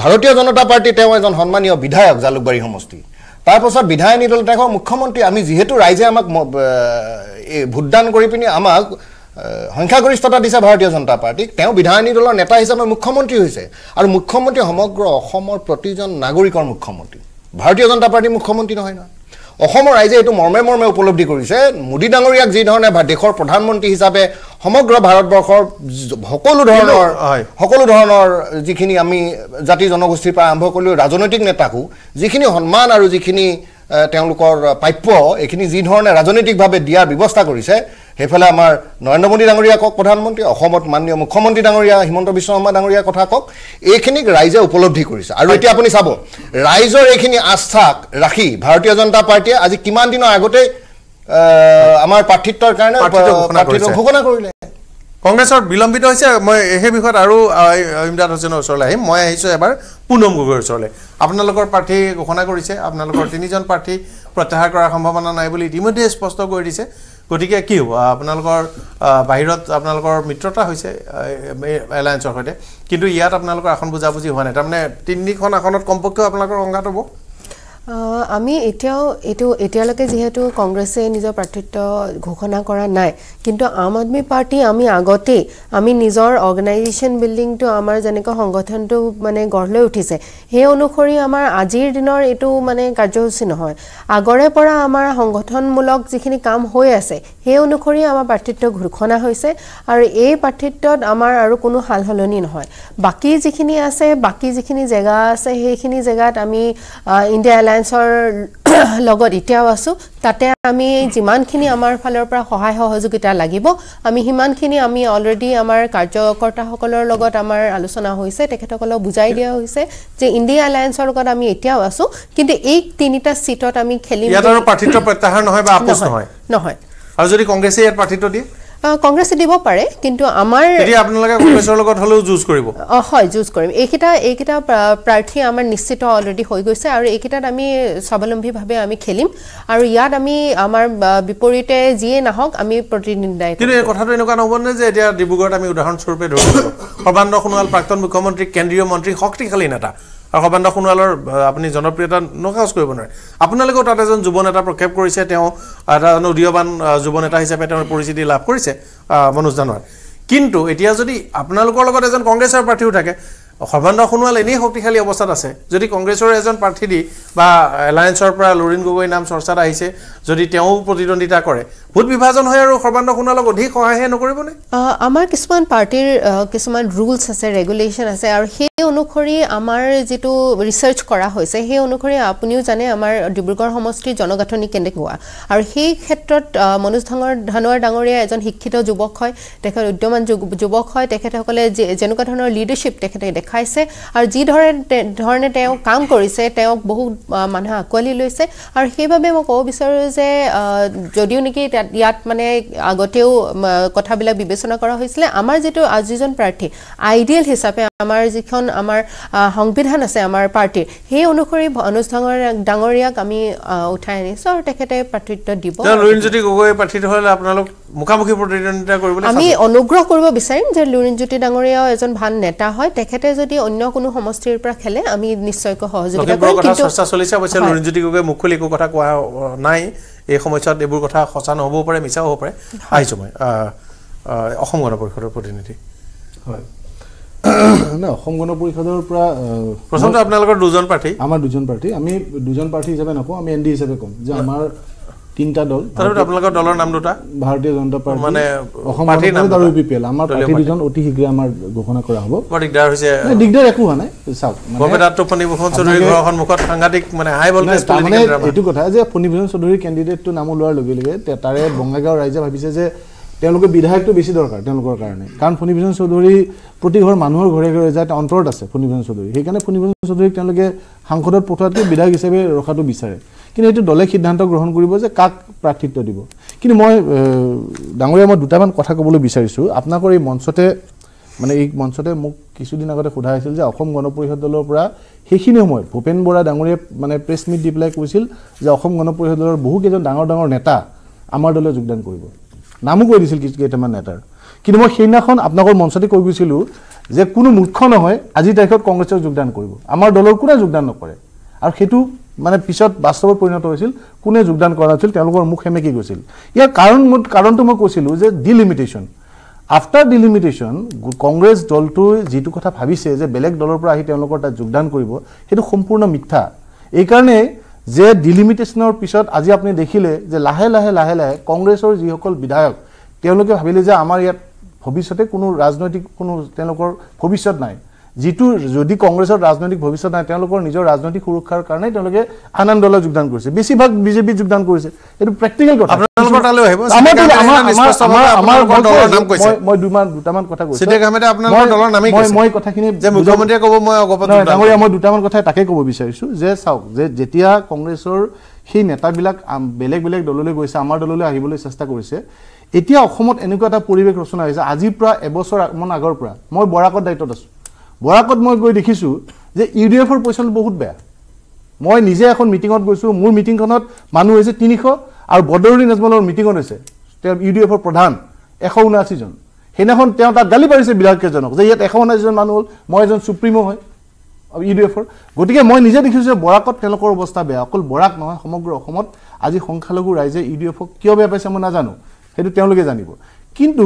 ভাৰতীয় জনতা পাৰ্টী তেওঁ এজন সন্মানীয় বিধায়ক জালুকবাৰী সমষ্টি তাৰপাছত বিধায়িনী দল তেওঁ মুখ্যমন্ত্ৰী আমি যিহেতু ৰাইজে আমাক এই ভোটদান কৰি পিনি আমাক সংখ্যাগৰিষ্ঠতা দিছে ভাৰতীয় জনতা পাৰ্টীক তেওঁ বিধায়িনী দলৰ নেতা হিচাপে মুখ্যমন্ত্ৰী হৈছে আৰু মুখ্যমন্ত্ৰী সমগ্ৰ অসমৰ প্ৰতিজন নাগৰিকৰ মুখ্যমন্ত্ৰী ভাৰতীয় জনতা পাৰ্টীৰ মুখ্যমন্ত্ৰী নহয় নহয় অসমৰ ৰাইজে এইটো মৰ্মে মৰ্মে উপলব্ধি কৰিছে মোদী ডাঙৰীয়াক যিধৰণে দেশৰ প্ৰধানমন্ত্ৰী হিচাপে সমগ্ৰ ভাৰতবৰ্ষৰ সকলো ধৰণৰ হয় সকলো ধৰণৰ যিখিনি আমি জাতি জনগোষ্ঠীৰ পৰা আৰম্ভ কৰিলোঁ ৰাজনৈতিক নেতাকো যিখিনি সন্মান আৰু যিখিনি তেওঁলোকৰ প্ৰাপ্য এইখিনি যিধৰণে ৰাজনৈতিকভাৱে দিয়াৰ ব্যৱস্থা কৰিছে সেইফালে আমাৰ নৰেন্দ্ৰ মোদী ডাঙৰীয়া কওক প্ৰধানমন্ত্ৰী অসমত মাননীয় মুখ্যমন্ত্ৰী ডাঙৰীয়া হিমন্ত বিশ্ব শৰ্মা ডাঙৰীয়া কথা কওক এইখিনিক ৰাইজে উপলব্ধি কৰিছে আৰু এতিয়া আপুনি চাব ৰাইজৰ এইখিনি আস্থাক ৰাখি ভাৰতীয় জনতা পাৰ্টীয়ে আজি কিমান দিনৰ আগতে আমাৰ প্ৰাৰ্থিত্বৰ কাৰণে ঘোষণা কৰিলে কংগ্ৰেছৰ বিলম্বিত হৈছে মই সেই বিষয়ত আৰু ইমৰাণ হুছেইনৰ ওচৰলৈ আহিম মই আহিছোঁ এবাৰ পুনম গগৈৰ ওচৰলৈ আপোনালোকৰ প্ৰাৰ্থী ঘোষণা কৰিছে আপোনালোকৰ তিনিজন প্ৰাৰ্থী প্ৰত্যাহাৰ কৰাৰ সম্ভাৱনা নাই বুলি ইতিমধ্যে স্পষ্ট কৰি দিছে গতিকে কি হ'ব আপোনালোকৰ বাহিৰত আপোনালোকৰ মিত্ৰতা হৈছে এলায়েন্সৰ সৈতে কিন্তু ইয়াত আপোনালোকৰ আসন বুজাবুজি হোৱা নাই তাৰমানে তিনিখন আসনত কমপক্ষেও আপোনালোকৰ সংঘাত হ'ব আমি এতিয়াও এইটো এতিয়ালৈকে যিহেতু কংগ্ৰেছে নিজৰ প্ৰাৰ্থিত্ব ঘোষণা কৰা নাই কিন্তু আম আদমি পাৰ্টী আমি আগতেই আমি নিজৰ অৰ্গেনাইজেশ্যন বিল্ডিংটো আমাৰ যেনেকৈ সংগঠনটো মানে গঢ় লৈ উঠিছে সেই অনুসৰি আমাৰ আজিৰ দিনৰ এইটো মানে কাৰ্যসূচী নহয় আগৰে পৰা আমাৰ সংগঠনমূলক যিখিনি কাম হৈ আছে সেই অনুসৰি আমাৰ প্ৰাৰ্থিত্ব ঘোষণা হৈছে আৰু এই প্ৰাৰ্থিত্বত আমাৰ আৰু কোনো সাল সলনি নহয় বাকী যিখিনি আছে বাকী যিখিনি জেগা আছে সেইখিনি জেগাত আমি ইণ্ডিয়া এলাইন এলায়েন্সৰ লগত এতিয়াও আছোঁ তাতে আমি যিমানখিনি আমাৰ ফালৰ পৰা সহায় সহযোগিতা লাগিব আমি সিমানখিনি আমি অলৰেডি আমাৰ কাৰ্যকৰ্তাসকলৰ লগত আমাৰ আলোচনা হৈছে তেখেতসকলক বুজাই দিয়া হৈছে যে ইণ্ডিয়া এলায়েঞ্চৰ লগত আমি এতিয়াও আছোঁ কিন্তু এই তিনিটা চিটত আমি খেলিম নহয় আৰু যদি কংগ্ৰেছে ইয়াত প্ৰাৰ্থিত্ব দিয়ে কংগ্ৰেছে দিব পাৰে কিন্তু হয় যুঁজ কৰিম এইকেইটা এইকেইটা প্ৰাৰ্থী আমাৰ নিশ্চিত অলৰেডি হৈ গৈছে আৰু এইকেইটাত আমি স্বাৱলম্বীভাৱে আমি খেলিম আৰু ইয়াত আমি আমাৰ বিপৰীতে যিয়ে নাহক আমি প্ৰতিনিধিতা কিন্তু এই কথাটো যে এতিয়া ডিব্ৰুগড়ত আমি উদাহৰণস্বৰূপে ধৰিছোঁ সৰ্বানন্দ সোণোৱাল প্ৰাক্তন মুখ্যমন্ত্ৰী কেন্দ্ৰীয় মন্ত্ৰী শক্তিশালী নেতা আৰু সৰ্বানন্দ সোণোৱালৰ আপুনি জনপ্ৰিয়তা নকাচ কৰিব নোৱাৰে আপোনালোকেও তাত এজন যুৱ নেতা প্ৰক্ষেপ কৰিছে তেওঁ এটা নদীয়বান যুৱ নেতা হিচাপে তেওঁ পৰিস্থিতি লাভ কৰিছে মনোজ দানোৱাৰ কিন্তু এতিয়া যদি আপোনালোকৰ লগত এজন কংগ্ৰেছৰ প্ৰাৰ্থীও থাকে সৰ্বানন্দ সোণোৱাল এনেই শক্তিশালী অৱস্থাত আছে যদি কংগ্ৰেছৰ এজন প্ৰাৰ্থী দি বা এলায়েঞ্চৰ পৰা লুৰিণ গগৈৰ নাম চৰ্চাত আহিছে যদি তেওঁ প্ৰতিদ্বন্দ্বিতা কৰে ভোট বিভাজন হয় আৰু সৰ্বানন্দ সোণোৱালক অধিক সহায়হে নকৰিবনে আমাৰ কিছুমান পাৰ্টীৰ কিছুমান ৰুলছ আছে ৰেগুলেশ্যন আছে আৰু সেই অনুসৰি আমাৰ যিটো ৰিচাৰ্চ কৰা হৈছে সেই অনুসৰি আপুনিও জানে আমাৰ ডিব্ৰুগড় সমষ্টিৰ জনগাঠনি কেনেকুৱা আৰু সেই ক্ষেত্ৰত মনোজ ধাঙৰ ধানোৱাৰ ডাঙৰীয়া এজন শিক্ষিত যুৱক হয় তেখেত উদ্যমান যুৱক হয় তেখেতসকলে যে যেনেকুৱা ধৰণৰ লিডাৰশ্বিপ তেখেতে দেখাইছে আৰু যি ধৰণে ধৰণে তেওঁ কাম কৰিছে তেওঁক বহুত মানুহে আঁকোৱালি লৈছে আৰু সেইবাবে মই ক'ব বিচাৰোঁ যে যদিও নেকি ইয়াত মানে আগতেও কথাবিলাক বিবেচনা কৰা হৈছিলে আমাৰ যিটো আজিজন প্ৰাৰ্থী আইডিয়েল হিচাপে আমাৰ যিখন আমাৰ সংবিধান আছে আমাৰ পাৰ্টীৰ সেই অনুসৰি অনুজ ডাঙৰীয়াক আমি উঠাই আনিছোঁ আৰু তেখেতে প্ৰাৰ্থিত্ব দিব লুৰিণজ্যোতি গগৈ প্ৰাৰ্থিত হ'লে আপোনালোক মুখামুখি প্ৰতিদ্বন্দ্বিতা কৰিব আমি অনুগ্ৰহ কৰিব বিচাৰিম যে লুৰিণজ্যোতি ডাঙৰীয়াও এজন ভাল নেতা হয় তেখেতে যদি অন্য কোনো সমষ্টিৰ পৰা খেলে আমি নিশ্চয়কৈ সহযোগিতা চলিছে অৱশ্যে লুৰিণজ্যোতি গগৈ মুকলি একো কথা কোৱা নাই এই সময়ছোৱাত এইবোৰ কথা সঁচা নহ'বও পাৰে মিছাও হ'ব পাৰে আহিছোঁ মই অসম গণ পৰিষদৰ প্ৰতিনিধি হয় সমগণ পৰিষদৰ পৰা প্ৰথমতে আপোনালোকৰ দুজন প্ৰাৰ্থী আমাৰ দুজন প্ৰাৰ্থী আমি দুজন প্ৰাৰ্থী হিচাপে নকওঁ আমি এন ডি হিচাপে কম যে আমাৰ তিনিটা দল আপোনালোকৰ দলৰ নাম দুটা ভাৰতীয় জনতা পাৰ্টি মানে আৰু বি পি এল আমাৰ পাৰ্টি দুজন অতি শীঘ্ৰে আমাৰ ঘোষণা কৰা হ'ব দিগদাৰ একো হোৱা নাই ফণীভূষণ চৌধুৰীৰ এইটো কথা যে ফণীভূষণ চৌধুৰীৰ কেণ্ডিডেটটো নাম ওলোৱাৰ লগে লগে তাৰে বঙাইগাঁও ৰাইজে ভাবিছে যে তেওঁলোকে বিধায়কটো বেছি দৰকাৰ তেওঁলোকৰ কাৰণে কাৰণ ফণীভূষণ চৌধুৰী প্ৰতিঘৰ মানুহৰ ঘৰে ঘৰে যায় অন্তৰত আছে ফণীভূষণ চৌধুৰী সেইকাৰণে ফণীভূষণ চৌধুৰীক তেওঁলোকে সাংসদত পঠোৱাটো বিধায়ক হিচাপে ৰখাটো বিচাৰে কিন্তু এইটো দলে সিদ্ধান্ত গ্ৰহণ কৰিব যে কাক প্ৰাৰ্থিত্ব দিব কিন্তু মই ডাঙৰীয়া মই দুটামান কথা ক'বলৈ বিচাৰিছোঁ আপোনালোকৰ এই মঞ্চতে মানে এই মঞ্চতে মোক কিছুদিন আগতে সোধা হৈছিল যে অসম গণ পৰিষদ দলৰ পৰা সেইখিনি সময়ত ভূপেন বৰা ডাঙৰীয়াই মানে প্ৰেছ মিট দি পেলাই কৈছিল যে অসম গণ পৰিষদ দলৰ বহুকেইজন ডাঙৰ ডাঙৰ নেতা আমাৰ দলে যোগদান কৰিব নামো কৈ দিছিল কেইটামান নেতাৰ কিন্তু মই সেইদিনাখন আপোনালোকৰ মঞ্চতে কৈ গৈছিলোঁ যে কোনো মূৰ্খ নহয় আজিৰ তাৰিখত কংগ্ৰেছে যোগদান কৰিব আমাৰ দলৰ কোনে যোগদান নকৰে আৰু সেইটো মানে পিছত বাস্তৱত পৰিণত হৈছিল কোনে যোগদান কৰা নাছিল তেওঁলোকৰ মুখ সেমেকি গৈছিল ইয়াৰ কাৰণ মোৰ কাৰণটো মই কৈছিলোঁ যে ডিলিমিটেশ্যন আফটাৰ ডিলিমিটেশ্যন কংগ্ৰেছ দলটোৱে যিটো কথা ভাবিছে যে বেলেগ দলৰ পৰা আহি তেওঁলোকৰ তাত যোগদান কৰিব সেইটো সম্পূৰ্ণ মিথ্যা এইকাৰণেই যে ডিলিমিটেশ্যনৰ পিছত আজি আপুনি দেখিলে যে লাহে লাহে লাহে লাহে কংগ্ৰেছৰ যিসকল বিধায়ক তেওঁলোকে ভাবিলে যে আমাৰ ইয়াত ভৱিষ্যতে কোনো ৰাজনৈতিক কোনো তেওঁলোকৰ ভৱিষ্যত নাই যিটো যদি কংগ্ৰেছৰ ৰাজনৈতিক ভৱিষ্যত নাই তেওঁলোকৰ নিজৰ ৰাজনৈতিক সুৰক্ষাৰ কাৰণে তেওঁলোকে আন আন দলে যোগদান কৰিছে বেছিভাগ বিজেপিত যোগদান কৰিছে এইটো প্ৰেক্টিকেল কথা মই দুটামান কথা তাকে ক'ব বিচাৰিছো যে চাওক যে যেতিয়া কংগ্ৰেছৰ সেই নেতাবিলাক বেলেগ বেলেগ দললৈ গৈছে আমাৰ দললৈ আহিবলৈ চেষ্টা কৰিছে এতিয়া অসমত এনেকুৱা এটা পৰিৱেশ ৰচনা হৈছে আজিৰ পৰা এবছৰ মান আগৰ পৰা মই বৰাকৰ দায়িত্বত আছোঁ বৰাকত মই গৈ দেখিছোঁ যে ইউ ডি এফৰ পইচাটো বহুত বেয়া মই নিজে এখন মিটিঙত গৈছোঁ মোৰ মিটিংখনত মানুহ হৈছে তিনিশ আৰু বদৰুদ্দিন আজমলৰ মিটিঙত হৈছে তেওঁ ইউ ডি এফৰ প্ৰধান এশ ঊনাশীজন সেইদিনাখন তেওঁ তাত গালি পাৰিছে বিধায়ককেইজনক যে ইয়াত এশ ঊনাশীজন মানুহ হ'ল মই এজন চুপ্ৰিমো হয় ইউ ডি এফৰ গতিকে মই নিজে দেখিছোঁ যে বৰাকত তেওঁলোকৰ অৱস্থা বেয়া অকল বৰাক নহয় সমগ্ৰ অসমত আজি সংখ্যালঘু ৰাইজে ইউ ডি এফক কিয় বেয়া পাইছে মই নাজানো সেইটো তেওঁলোকে জানিব কিন্তু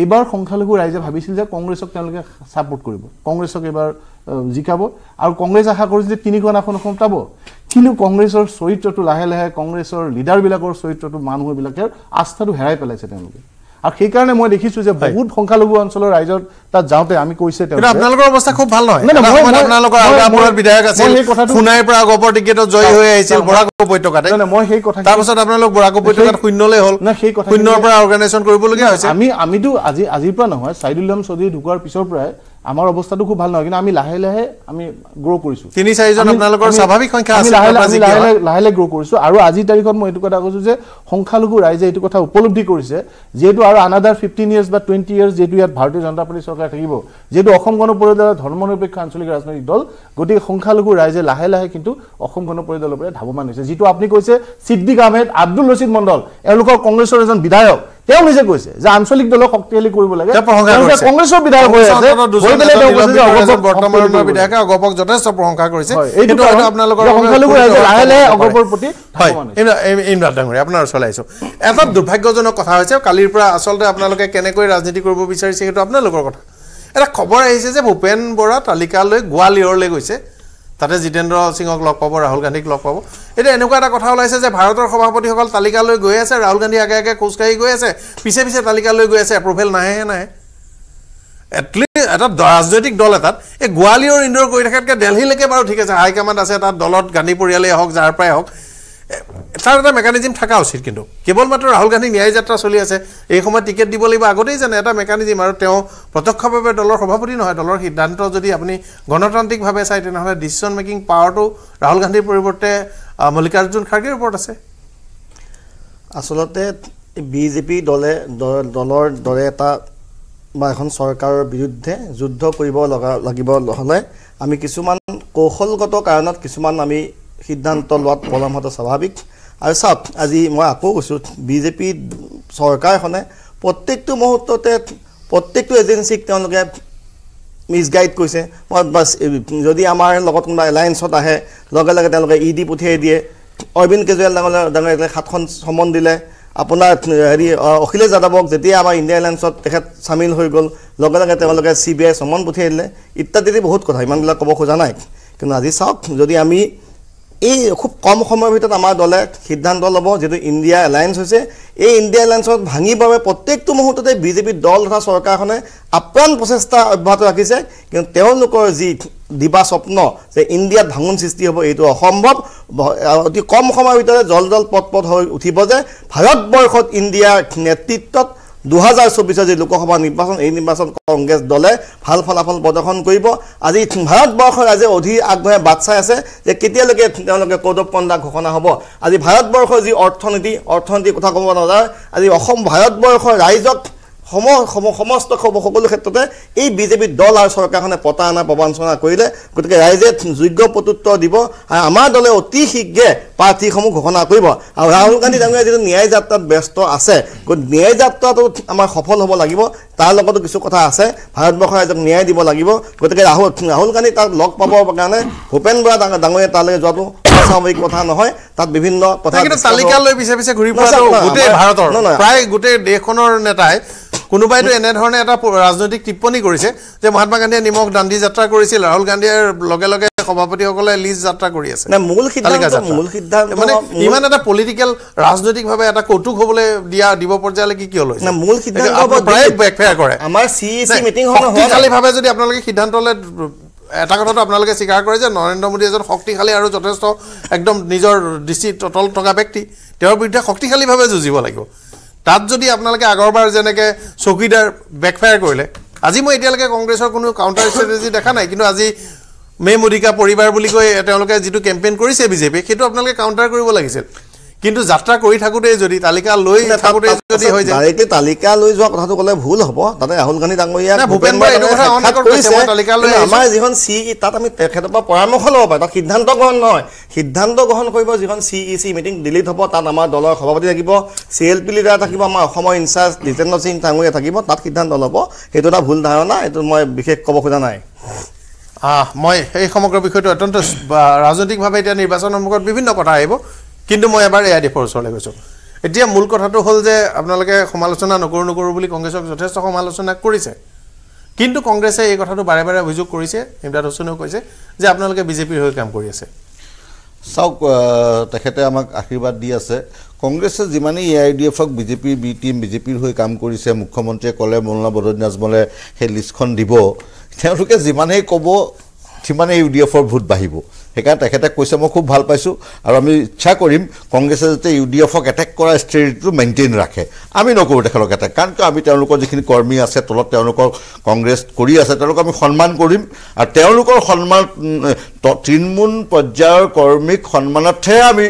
এইবাৰ সংখ্যালঘু ৰাইজে ভাবিছিল যে কংগ্ৰেছক তেওঁলোকে ছাপৰ্ট কৰিব কংগ্ৰেছক এইবাৰ জিকাব আৰু কংগ্ৰেছ আশা কৰিছিল যে তিনিখন আসন পাব কিন্তু কংগ্ৰেছৰ চৰিত্ৰটো লাহে লাহে কংগ্ৰেছৰ লিডাৰবিলাকৰ চৰিত্ৰটো মানুহবিলাকে আস্থাটো হেৰাই পেলাইছে তেওঁলোকে আৰু সেইকাৰণে মই দেখিছো যে বহুত সংখ্যালঘু অঞ্চলৰ ৰাইজৰ তাত যাওঁতে আমি কৈছে তেওঁ আপোনালোকৰ অৱস্থা খুব ভাল নহয় আমিতো আজি আজিৰ পৰা নহয় চাইদুল ইহাম চৌধুৰী ঢুকোৱাৰ পিছৰ পৰাই আমাৰ অৱস্থাটো খুব ভাল নহয় কিন্তু আমি লাহে লাহে আমি গ্ৰ' কৰিছোঁ তিনি চাৰিজন আপোনালোকৰ স্বাভাৱিক সংখ্যা আছে লাহে লাহে লাহে লাহে লাহে লাহে গ্ৰ' কৰিছোঁ আৰু আজিৰ তাৰিখত মই এইটো কথা কৈছোঁ যে সংখ্যালঘু ৰাইজে এইটো কথা উপলব্ধি কৰিছে যিহেতু আৰু আনাডাৰ ফিফটিন ইয়াৰ্ছ বা টুৱেণ্টি ইয়াৰ্ছ যিহেতু ইয়াত ভাৰতীয় জনতা পাৰ্টি চৰকাৰ থাকিব যিহেতু অসম গণ ধৰ্ম নিৰপেক্ষ আঞ্চলিক ৰাজনৈতিক দল গতিকে সংখ্যালঘু ৰাইজে লাহে লাহে কিন্তু অসম গণ পৰিদলৰ পৰা ধাৱমান হৈছে যিটো আপুনি কৈছে চিদ্দিক আহমেদ আব্দুল ৰচিদ মণ্ডল এওঁলোকৰ কংগ্ৰেছৰ এজন বিধায়ক তেওঁ নিজে কৈছে যে আঞ্চলিক এটা দুৰ্ভাগ্যজনক কথা হৈছে কালিৰ পৰা আচলতে আপোনালোকে কেনেকৈ ৰাজনীতি কৰিব বিচাৰিছে সেইটো আপোনালোকৰ কথা এটা খবৰ আহিছে যে ভূপেন বৰা তালিকালৈ গোৱালিয়ৰলৈ গৈছে তাতে জিতেন্দ্ৰ সিঙক লগ পাব ৰাহুল গান্ধীক লগ পাব এতিয়া এনেকুৱা এটা কথা ওলাইছে যে ভাৰতৰ সভাপতিসকল তালিকালৈ গৈ আছে ৰাহুল গান্ধী আগে আগে খোজকাঢ়ি গৈ আছে পিছে পিছে তালিকালৈ গৈ আছে এপ্ৰুভেল নাহেহে নাহে এটলিষ্ট এটা ৰাজনৈতিক দল এটাত এই গোৱালিয়ৰ ইন্দ্ৰ কৰি থকাতকৈ দেলহিলৈকে বাৰু ঠিক আছে হাইকামাণ্ড আছে তাত দলত গান্ধী পৰিয়ালেই হওক যাৰ পৰাই হওক তাৰ এটা মেকানিজিম থকা উচিত কিন্তু কেৱল মাত্ৰ ৰাহুল গান্ধীৰ ন্যায় যাত্ৰা চলি আছে এই সময়ত টিকেট দিব লাগিব আগতেই জানে এটা মেকানিজিম আৰু তেওঁ প্ৰত্যক্ষভাৱে দলৰ সভাপতি নহয় দলৰ সিদ্ধান্ত যদি আপুনি গণতান্ত্ৰিকভাৱে চাই তেনেহ'লে ডিচিশ্যন মেকিং পাৱাৰটো ৰাহুল গান্ধীৰ পৰিৱৰ্তে মল্লিকাৰ্জুন খাৰ্গেৰ ওপৰত আছে আচলতে বি জে পি দলে দলৰ দৰে এটা বা এখন চৰকাৰৰ বিৰুদ্ধে যুদ্ধ কৰিব লগা লাগিব হ'লে আমি কিছুমান কৌশলগত কাৰণত কিছুমান আমি সিদ্ধান্ত লোৱাত পলম হোৱাটো স্বাভাৱিক আৰু চাওক আজি মই আকৌ কৈছোঁ বিজেপি চৰকাৰখনে প্ৰত্যেকটো মুহূৰ্ততে প্ৰত্যেকটো এজেঞ্চিক তেওঁলোকে মিছগাইড কৰিছে মই যদি আমাৰ লগত কোনোবা এলায়েঞ্চত আহে লগে লগে তেওঁলোকে ই e ডি পঠিয়াই দিয়ে অৰবিন্দ কেজৰিৱাল ডাঙৰ ডাঙৰ সাতখন সমন দিলে আপোনাৰ হেৰি অখিলেশ যাদৱক যেতিয়া আমাৰ ইণ্ডিয়া এলায়েঞ্চত তেখেত চামিল হৈ গ'ল লগে লগে তেওঁলোকে চি বি আই চমন পঠিয়াই দিলে ইত্যাদি বহুত কথা ইমানবিলাক ক'ব খোজা নাই কিন্তু আজি চাওক যদি আমি এই খুব কম সময়ৰ ভিতৰত আমাৰ দলে সিদ্ধান্ত ল'ব যিহেতু ইণ্ডিয়া এলায়েন্স হৈছে এই ইণ্ডিয়া এলায়েন্সত ভাঙিবৰ বাবে প্ৰত্যেকটো মুহূৰ্ততে বিজেপিৰ দল তথা চৰকাৰখনে আপ্ৰাণ প্ৰচেষ্টা অব্যাহত ৰাখিছে কিন্তু তেওঁলোকৰ যি দিবা স্বপ্ন যে ইণ্ডিয়াত ভাঙোন সৃষ্টি হ'ব এইটো অসম্ভৱ অতি কম সময়ৰ ভিতৰতে জল জল পথ পথ হৈ উঠিব যে ভাৰতবৰ্ষত ইণ্ডিয়াৰ নেতৃত্বত দুহাজাৰ চৌবিছৰ যি লোকসভা নিৰ্বাচন এই নিৰ্বাচন কংগ্ৰেছ দলে ভাল ফলাফল প্ৰদৰ্শন কৰিব আজি ভাৰতবৰ্ষৰ আজি অধি আগবঢ়াই বাট চাই আছে যে কেতিয়ালৈকে তেওঁলোকে পণ্ডা ঘোষণা হ'ব আজি ভাৰতবৰ্ষৰ যি অৰ্থনীতি অৰ্থনীতিৰ কথা ক'ব নাযায় আজি অসম ভাৰতবৰ্ষৰ ৰাইজক সম সমস্ত সকলো ক্ষেত্ৰতে এই বিজেপি দল আৰু চৰকাৰখনে পতা অনা প্ৰবাঞ্চনা কৰিলে গতিকে ৰাইজে যোগ্য প্ৰত্যুত্তৰ দিব আৰু আমাৰ দলে অতি শীঘ্ৰে প্ৰাৰ্থীসমূহ ঘোষণা কৰিব আৰু ৰাহুল গান্ধী ডাঙৰীয়া যিটো ন্যায় যাত্ৰাত ব্যস্ত আছে গতিকে ন্যায় যাত্ৰাটো আমাৰ সফল হ'ব লাগিব তাৰ লগতো কিছু কথা আছে ভাৰতবৰ্ষৰ ৰাইজক ন্যায় দিব লাগিব গতিকে ৰাহুল ৰাহুল গান্ধী তাক লগ পাবৰ কাৰণে ভূপেন বৰা ডাঙৰ ডাঙৰীয়া তালৈ যোৱাটো অস্বাভাৱিক কথা নহয় তাত বিভিন্ন কথা তালিকা লৈ পিছে পিছে ঘূৰি ফুৰে গোটেই ভাৰতৰ প্ৰায় গোটেই দেশখনৰ নেতাই কোনোবাইতো এনেধৰণে এটা ৰাজনৈতিক টিপ্পনী কৰিছে যে মহাত্মা গান্ধীয়ে নিমখ দাণ্ডি যাত্ৰা কৰিছিল ৰাহুল গান্ধীৰ লগে লগে সভাপতিসকলে লিজ যাত্ৰা কৰি আছে মানে ইমান এটা পলিটিকেল ৰাজনৈতিকভাৱে এটা কৌতুক হবলৈ দিয়া দিব পৰ্যায়লৈকে কিয় লৈছে মূল e শক্তিশালীভাৱে যদি আপোনালোকে সিদ্ধান্তলৈ এটা কথাটো আপোনালোকে স্বীকাৰ কৰে যে নৰেন্দ্ৰ মোদী এজন শক্তিশালী আৰু যথেষ্ট একদম নিজৰ দৃষ্টি তল থকা ব্যক্তি তেওঁৰ বিৰুদ্ধে শক্তিশালীভাৱে যুঁজিব লাগিব তাত যদি আপোনালোকে আগৰবাৰ যেনেকে চকীদাৰ বেকফায়াৰ কৰিলে আজি মই এতিয়ালৈকে কংগ্ৰেছৰ কোনো কাউণ্টাৰ ষ্ট্ৰেটেজি দেখা নাই কিন্তু আজি মে মোদিকা পৰিবাৰ বুলি কৈ তেওঁলোকে যিটো কেম্পেইন কৰিছে বিজেপি সেইটো আপোনালোকে কাউণ্টাৰ কৰিব লাগিছিল কিন্তু যাত্ৰা কৰি থাকোঁতেই যদি তালিকা লৈ থাকোঁতেই যদি হৈ যায় ডাইৰেক্টলি তালিকা লৈ যোৱা কথাটো ক'লে ভুল হ'ব তাতে ৰাহুল গান্ধী ডাঙৰীয়া ভূপেন আমাৰ যিখন চি ই তাত আমি তেখেতৰ পৰা পৰামৰ্শ ল'ব পাৰোঁ তাত সিদ্ধান্ত গ্ৰহণ নহয় সিদ্ধান্ত গ্ৰহণ কৰিব যিখন C E C meeting delete হ'ব তাত আমাৰ দলৰ সভাপতি থাকিব চি এল পি লিডাৰ থাকিব আমাৰ অসমৰ ইনচাৰ্জ জিতেন্দ্ৰ সিং ডাঙৰীয়া থাকিব তাত সিদ্ধান্ত ল'ব সেইটো এটা ভুল ধাৰণা এইটো মই বিশেষ ক'ব খোজা নাই মই সেই সমগ্ৰ বিষয়টো অত্যন্ত ৰাজনৈতিকভাৱে এতিয়া নিৰ্বাচনৰ মুখত বিভিন্ন কথা আহিব কিন্তু মই এবাৰ এ আই ডি এফৰ ওচৰলৈ গৈছোঁ এতিয়া মূল কথাটো হ'ল যে আপোনালোকে সমালোচনা নকৰোঁ নকৰোঁ বুলি কংগ্ৰেছক যথেষ্ট সমালোচনা কৰিছে কিন্তু কংগ্ৰেছে এই কথাটো বাৰে বাৰে অভিযোগ কৰিছে হিমৰাট হুছেইনেও কৈছে যে আপোনালোকে বিজেপিৰ হৈ কাম কৰি আছে চাওক তেখেতে আমাক আশীৰ্বাদ দি আছে কংগ্ৰেছে যিমানেই এ আই ডি এফক বিজেপিৰ বি টিম বিজেপিৰ হৈ কাম কৰিছে মুখ্যমন্ত্ৰীয়ে ক'লে মৌলনা বদন্যাজমলে সেই লিষ্টখন দিব তেওঁলোকে যিমানেই ক'ব সিমানেই ইউ ডি এফৰ ভোট বাঢ়িব সেইকাৰণে তেখেতে কৈছে মই খুব ভাল পাইছোঁ আৰু আমি ইচ্ছা কৰিম কংগ্ৰেছে যাতে ইউ ডি এফক এটেক কৰা ষ্ট্ৰেটিটো মেইনটেইন ৰাখে আমি নকৰোঁ তেখেতক এটেক কাৰণ কিয় আমি তেওঁলোকৰ যিখিনি কৰ্মী আছে তলত তেওঁলোকক কংগ্ৰেছ কৰি আছে তেওঁলোকক আমি সন্মান কৰিম আৰু তেওঁলোকৰ সন্মান তৃণমূল পৰ্যায়ৰ কৰ্মীক সন্মানতহে আমি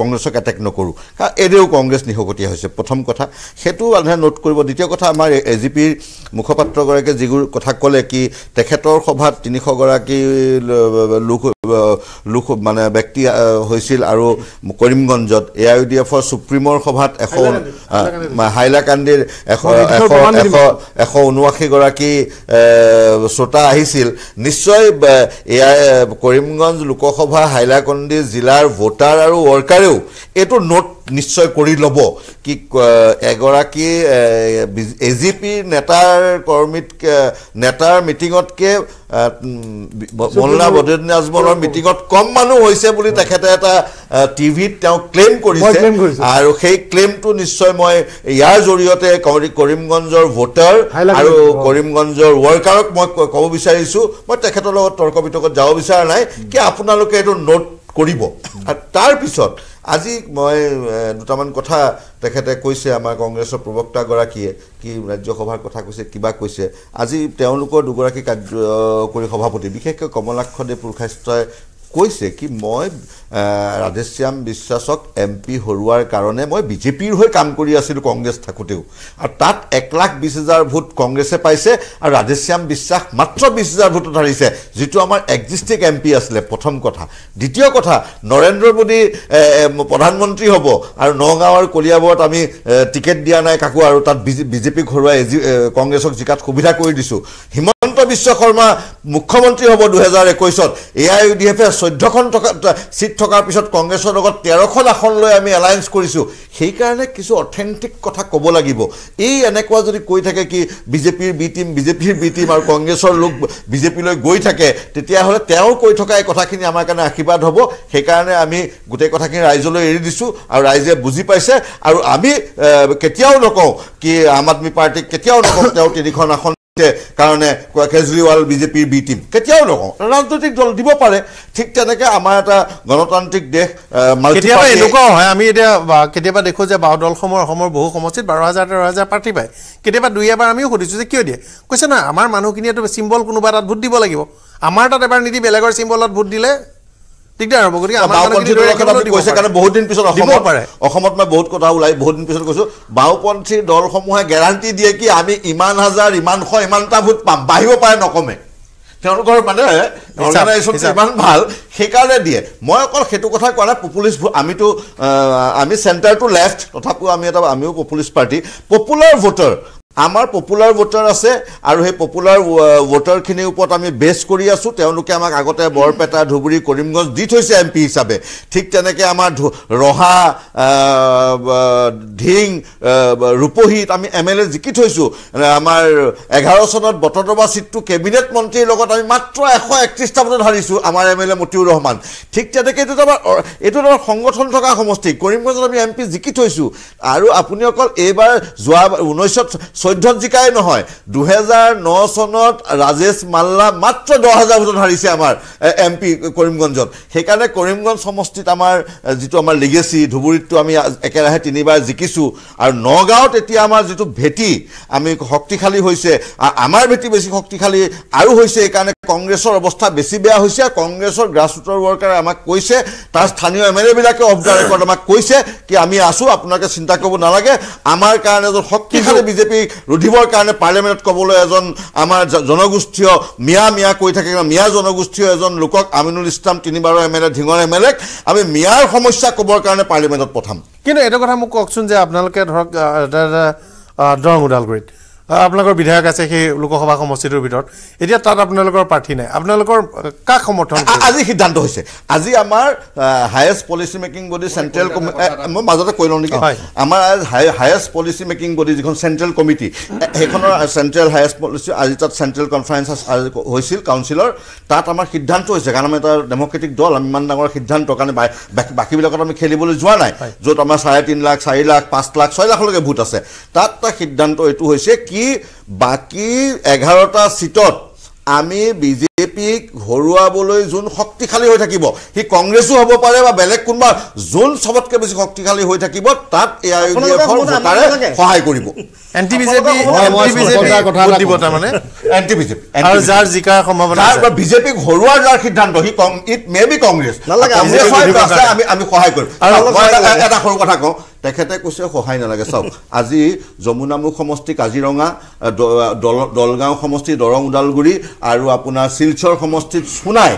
কংগ্ৰেছক এটেক নকৰোঁ কাৰণ এনেও কংগ্ৰেছ নিশকতীয়া হৈছে প্ৰথম কথা সেইটো মানুহে নোট কৰিব দ্বিতীয় কথা আমাৰ এ জি পিৰ মুখপাত্ৰগৰাকীয়ে যিবোৰ কথা ক'লে কি তেখেতৰ সভাত তিনিশগৰাকী লোক লোক মানে ব্যক্তি হৈছিল আৰু কৰিমগঞ্জত এ আই ইউ ডি এফৰ সুপ্ৰিমৰ সভাত এশ হাইলাকান্দিৰ এশ এশ এশ এশ ঊনাশীগৰাকী শ্ৰোতা আহিছিল নিশ্চয় এয়া কৰিমগঞ্জ লোকসভা হাইলাকান্দি জিলাৰ ভোটাৰ আৰু ওয়াৰ্কাৰেও এই নোট নিশ্চয় কৰি ল'ব কি এগৰাকী এ জি পিৰ নেতাৰ কৰ্মীত নেতাৰ মিটিঙতকৈ মৌলানা বদ্ৰুদ্দিন আজমলৰ মিটিঙত কম মানুহ হৈছে বুলি তেখেতে এটা টিভিত তেওঁ ক্লেইম কৰিছে আৰু সেই ক্লেইমটো নিশ্চয় মই ইয়াৰ জৰিয়তে কৰিমগঞ্জৰ ভোটাৰ আৰু কৰিমগঞ্জৰ ৱৰ্কাৰক মই ক'ব বিচাৰিছোঁ মই তেখেতৰ লগত তৰ্ক বিতৰ্কত যাব বিচৰা নাই কি আপোনালোকে এইটো নোট কৰিব আৰু তাৰপিছত আজি মই দুটামান কথা তেখেতে কৈছে আমাৰ কংগ্ৰেছৰ প্ৰবক্তাগৰাকীয়ে কি ৰাজ্যসভাৰ কথা কৈছে কিবা কৈছে আজি তেওঁলোকৰ দুগৰাকী কাৰ্যকৰী সভাপতি বিশেষকৈ কমলাক্ষদেৱ পুৰখাস্তই কৈছে কি মই ৰাধেশ্যাম বিশ্বাসক এম পি হৰোৱাৰ কাৰণে মই বিজেপিৰ হৈ কাম কৰি আছিলোঁ কংগ্ৰেছ থাকোঁতেও আৰু তাত এক লাখ বিছ হাজাৰ ভোট কংগ্ৰেছে পাইছে আৰু ৰাধেশ্যাম বিশ্বাস মাত্ৰ বিছ হাজাৰ ভোটত হাৰিছে যিটো আমাৰ এক্সিষ্টিং এম পি আছিলে প্ৰথম কথা দ্বিতীয় কথা নৰেন্দ্ৰ মোদী প্ৰধানমন্ত্ৰী হ'ব আৰু নগাঁও আৰু কলিয়াবৰত আমি টিকেট দিয়া নাই কাকো আৰু তাত বিজেপিক হৰুৱাই কংগ্ৰেছক জিকাত সুবিধা কৰি দিছোঁ হিমন্ত হিমন্ত শৰ্মা মুখ্যমন্ত্ৰী হ'ব দুহেজাৰ একৈছত এ আই ইউ ডি এফে চৈধ্যখন টকা চিট থকাৰ পিছত কংগ্ৰেছৰ লগত তেৰখন আসন লৈ আমি এলায়েঞ্চ কৰিছোঁ সেইকাৰণে কিছু অথেণ্টিক কথা ক'ব লাগিব এই এনেকুৱা যদি কৈ থাকে কি বিজেপিৰ বি টিম বিজেপিৰ বি টিম আৰু কংগ্ৰেছৰ লোক বিজেপিলৈ গৈ থাকে তেতিয়াহ'লে তেওঁ কৈ থকা এই কথাখিনি আমাৰ কাৰণে আশীৰ্বাদ হ'ব সেইকাৰণে আমি গোটেই কথাখিনি ৰাইজলৈ এৰি দিছোঁ আৰু ৰাইজে বুজি পাইছে আৰু আমি কেতিয়াও নকওঁ কি আম আদমি পাৰ্টীক কেতিয়াও নকওঁ তেওঁ তিনিখন আসন কাৰণে কেজৰিৱাল বিজেপিৰ বি টিম কেতিয়াও নকওঁ ৰাজনৈতিক দল দিব পাৰে ঠিক তেনেকে আমাৰ এটা গণতান্ত্ৰিক দেশ কেতিয়াবা এনেকুৱাও হয় আমি এতিয়া কেতিয়াবা দেখোঁ যে বাও দলসমূহ অসমৰ বহু সমষ্টিত বাৰ হাজাৰ তেৰ হাজাৰ প্ৰাৰ্থী পায় কেতিয়াবা দুই এবাৰ আমিও সুধিছোঁ যে কিয় দিয়ে কৈছে নহয় আমাৰ মানুহখিনিয়েতো চিম্বল কোনোবা এটাত ভোট দিব লাগিব আমাৰ তাত এবাৰ নিদি বেলেগৰ চিম্বলত ভোট দিলে অসমত মই বহুত কথা ওলাই বহুত দিন পিছত কৈছো বাওপন্থীৰ দলসমূহে গেৰাণ্টি দিয়ে কি আমি ইমান হাজাৰ ইমানশ ইমানটা ভোট পাম বাঢ়িব পাৰে নকমে তেওঁলোকৰ মানে ইমান ভাল সেইকাৰণে দিয়ে মই অকল সেইটো কথা কোৱা নাই পপুলিষ্ট আমিতো আমি চেণ্টাৰ টু লেফ্ট তথাপিও আমি এটা আমিও পপুলিষ্ট পাৰ্টি পপুলাৰ ভোটাৰ আমাৰ পপুলাৰ ভোটাৰ আছে আৰু সেই পপুলাৰ ভোটাৰখিনিৰ uh, ওপৰত আমি বেছ কৰি আছোঁ তেওঁলোকে আমাক আগতে বৰপেটা ধুবুৰী কৰিমগঞ্জ দি থৈছে এম পি হিচাপে ঠিক তেনেকৈ আমাৰ ৰহা ঢিং ৰূপহীত আমি এম এল এ জিকি থৈছোঁ আমাৰ এঘাৰ চনত বটদ্ৰবা ছিটটো কেবিনেট মন্ত্ৰীৰ লগত আমি মাত্ৰ এশ একত্ৰিছটা ভোটত হাৰিছোঁ আমাৰ M L A Matiur Rahman ঠিক তেনেকৈ এইটো আমাৰ এইটো আমাৰ সংগঠন থকা সমষ্টি কৰিমগঞ্জত আমি এম পি জিকি থৈছোঁ আৰু আপুনি অকল এইবাৰ যোৱা ঊনৈছশ চৈধ্যত জিকাই নহয় দুহেজাৰ ন চনত ৰাজেশ মাল্লা মাত্ৰ দহ হাজাৰ ভোটত হাৰিছে আমাৰ এম পি কৰিমগঞ্জত সেইকাৰণে কৰিমগঞ্জ সমষ্টিত আমাৰ যিটো আমাৰ লিগেচি ধুবুৰীতটো আমি একেৰাহে তিনিবাৰ জিকিছোঁ আৰু নগাঁৱত এতিয়া আমাৰ যিটো ভেটি আমি শক্তিশালী হৈছে আমাৰ ভেটি বেছি শক্তিশালী আৰু হৈছে এইকাৰণে কংগ্ৰেছৰ অৱস্থা বেছি বেয়া হৈছে কংগ্ৰেছৰ গ্ৰাছৰুটৰ ৱৰ্কাৰে আমাক কৈছে তাৰ স্থানীয় এম এল এবিলাকে অফ দ্য ৰেকৰ্ড আমাক কৈছে কি আমি আছোঁ আপোনালোকে চিন্তা কৰিব নালাগে আমাৰ কাৰণে এজন শক্তিশালী বিজেপিক ৰোধিবৰ কাৰণে পাৰ্লিয়ামেণ্টত ক'বলৈ এজন আমাৰ জনগোষ্ঠীয় মিয়া মিয়া কৈ থাকে মিয়া জনগোষ্ঠীয় এজন লোকক আমিনুল ইছলাম তিনিবাৰৰ এম এল এ ধিঙৰ এম এল এক আমি মিয়াৰ সমস্যা ক'বৰ কাৰণে পাৰ্লিয়ামেণ্টত পঠাম কিন্তু এইটো কথা মোক কওকচোন যে আপোনালোকে ধৰক দৰং ওদালগুৰিত আপোনালোকৰ বিধায়ক আছে সেই লোকসভা সমষ্টিটোৰ ভিতৰত এতিয়া তাত আপোনালোকৰ প্ৰাৰ্থী নাই আপোনালোকৰ কাক সমৰ্থন আজি সিদ্ধান্ত হৈছে আজি আমাৰ highest policy making body central মই মাজতে কৈ লওঁ নেকি আমাৰ হায়েষ্ট পলিচি মেকিং বডি যিখন চেণ্ট্ৰেল কমিটি সেইখনৰ চেণ্ট্ৰেল হায়েষ্ট পলিচি আজি তাত চেণ্ট্ৰেল কনফাৰেন্স হৈছিল কাউন্সিলৰ তাত আমাৰ সিদ্ধান্ত হৈছে কাৰণ আমি এটা ডেমক্ৰেটিক দল আমি ইমান ডাঙৰ সিদ্ধান্ত কাৰণে বাকীবিলাকত আমি খেলিবলৈ যোৱা নাই য'ত আমাৰ চাৰে তিনি লাখ চাৰি লাখ পাঁচ লাখ ছয় লাখলৈকে ভোট আছে তাত এটা সিদ্ধান্ত এইটো হৈছে কি কি বাকী এঘাৰটা ছিটত আমি বিজেপিক হৰুৱাবলৈ যোন শক্তিশালী হৈ থাকিব সি কংগ্ৰেছো হ'ব পাৰে বা বেলেগ কোনোবা যোন চবতকৈ বেছি শক্তিশালী হৈ থাকিব তাত এ আই ইউ ডি এফৰ ভোটাৰে সহায় কৰিব এণ্টি বিজেপি তাৰমানে এণ্টি বিজেপি আৰু যাৰ জিকাৰ সম্ভাৱনা বিজেপিক হৰুৱাৰ যাৰ সিদ্ধান্ত see it may be Congress আমি সহায় কৰিম আৰু এটা সৰু কথা কওঁ তেখেতে কৈছে সহায় নালাগে চাওক আজি যমুনামুখ সমষ্টি কাজিৰঙা দলগাঁও সমষ্টি দৰং ওদালগুৰি আৰু আপোনাৰ শিলচৰ সমষ্টিত সোণাই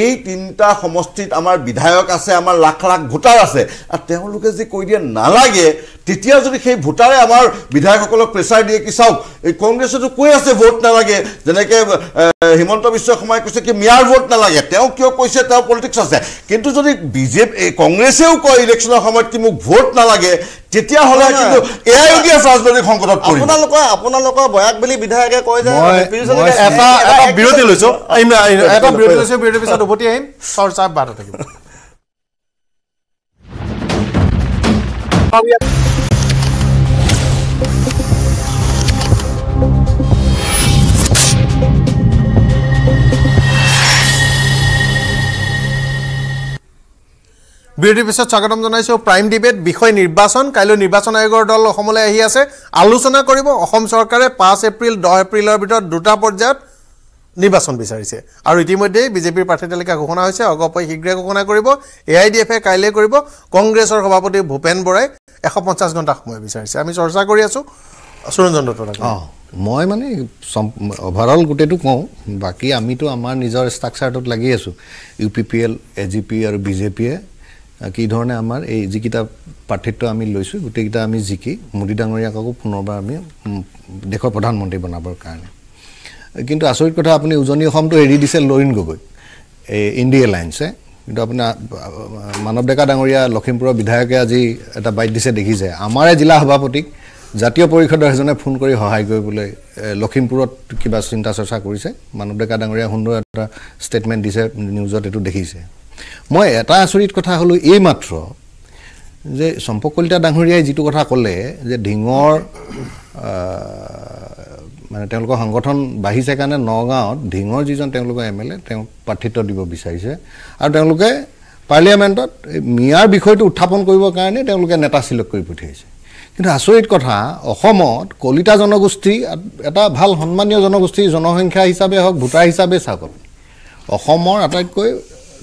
এই তিনিটা সমষ্টিত আমাৰ বিধায়ক আছে আমাৰ লাখ লাখ ভোটাৰ আছে আৰু তেওঁলোকে যদি কৈ দিয়ে নালাগে তেতিয়া যদি সেই ভোটাৰে আমাৰ বিধায়কসকলক প্ৰেছাৰ দিয়ে কি চাওক এই কংগ্ৰেছতো কৈ আছে ভোট নালাগে যেনেকৈ হিমন্ত বিশ্ব শৰ্মাই কৈছে কি মিয়াৰ ভোট নালাগে তেওঁ কিয় কৈছে তেওঁ পলিটিক্স আছে কিন্তু যদি বিজেপি কংগ্ৰেছেও কয় ইলেকশ্যনৰ সময়ত কি মোক ভোট নালাগে তেতিয়া হলে কিন্তু এআইইউডিএফ ৰাজনৈতিক সংকটত পৰিব আপোনালোক আপোনালোক বয়াক বলি বিধায়কে কয় যে এটা এটা বিৰতি লৈছো এটা বিৰতি লৈছো বিৰতি পিছত উভতি আহিম চৰ্চা বাদ থাকিব বিৰতিৰ পিছত স্বাগতম জনাইছোঁ প্ৰাইম ডিবেট বিষয় নিৰ্বাচন কাইলৈ নিৰ্বাচন আয়োগৰ দল অসমলৈ আহি আছে আলোচনা কৰিব অসম চৰকাৰে পাঁচ এপ্ৰিল দহ এপ্ৰিলৰ ভিতৰত দুটা পৰ্যায়ত নিৰ্বাচন বিচাৰিছে আৰু ইতিমধ্যেই বিজেপিৰ প্ৰাৰ্থী তালিকা ঘোষণা হৈছে অগপয়ে শীঘ্ৰে ঘোষণা কৰিব এ আই ডি এফে কাইলৈ কৰিব কংগ্ৰেছৰ সভাপতি ভূপেন বৰাই এশ পঞ্চাছ ঘণ্টা সময় বিচাৰিছে আমি চৰ্চা কৰি আছোঁ সুৰঞ্জন দত্ত অঁ মই মানে অভাৰঅল গোটেইটো কওঁ বাকী আমিতো আমাৰ নিজৰ ষ্ট্ৰাকচাৰটোত লাগি আছোঁ U P P L A G P আৰু বিজেপিয়ে কি ধৰণে আমাৰ এই যিকেইটা পাৰ্থিত্য আমি লৈছোঁ গোটেইকেইটা আমি জিকি মোদী ডাঙৰীয়াককো পুনৰবাৰ আমি দেশৰ প্ৰধানমন্ত্ৰী বনাবৰ কাৰণে কিন্তু আচৰিত কথা আপুনি উজনি অসমটো এৰি দিছে লৰিণ গগৈ এই ইণ্ডিয়া এলাইন্সে কিন্তু আপুনি মানৱ ডেকা ডাঙৰীয়া লখিমপুৰৰ বিধায়কে আজি এটা বাইট দিছে দেখিছে আমাৰে জিলা সভাপতিক জাতীয় পৰিষদৰ এজনে ফোন কৰি সহায় কৰিবলৈ লখিমপুৰত কিবা চিন্তা চৰ্চা কৰিছে মানৱ ডেকা ডাঙৰীয়া সুন্দৰ এটা ষ্টেটমেণ্ট দিছে নিউজত এইটো দেখিছে মই এটা আচৰিত কথা হ'লোঁ এইমাত্ৰ যে চম্পকলিতা ডাঙৰীয়াই যিটো কথা ক'লে যে ঢিঙৰ মানে তেওঁলোকৰ সংগঠন বাঢ়িছে কাৰণে নগাঁৱত ঢিঙৰ যিজন তেওঁলোকৰ এম এল এ তেওঁক প্ৰাৰ্থিত্ব দিব বিচাৰিছে আৰু তেওঁলোকে পাৰ্লিয়ামেণ্টত মিয়াৰ বিষয়টো উত্থাপন কৰিবৰ কাৰণে তেওঁলোকে নেতা চিলেক্ট কৰি পঠিয়াইছে কিন্তু আচৰিত কথা অসমত কলিতা জনগোষ্ঠী এটা ভাল সন্মানীয় জনগোষ্ঠী জনসংখ্যা হিচাপে হওক ভোটাৰ হিচাপে চাওক অসমৰ আটাইতকৈ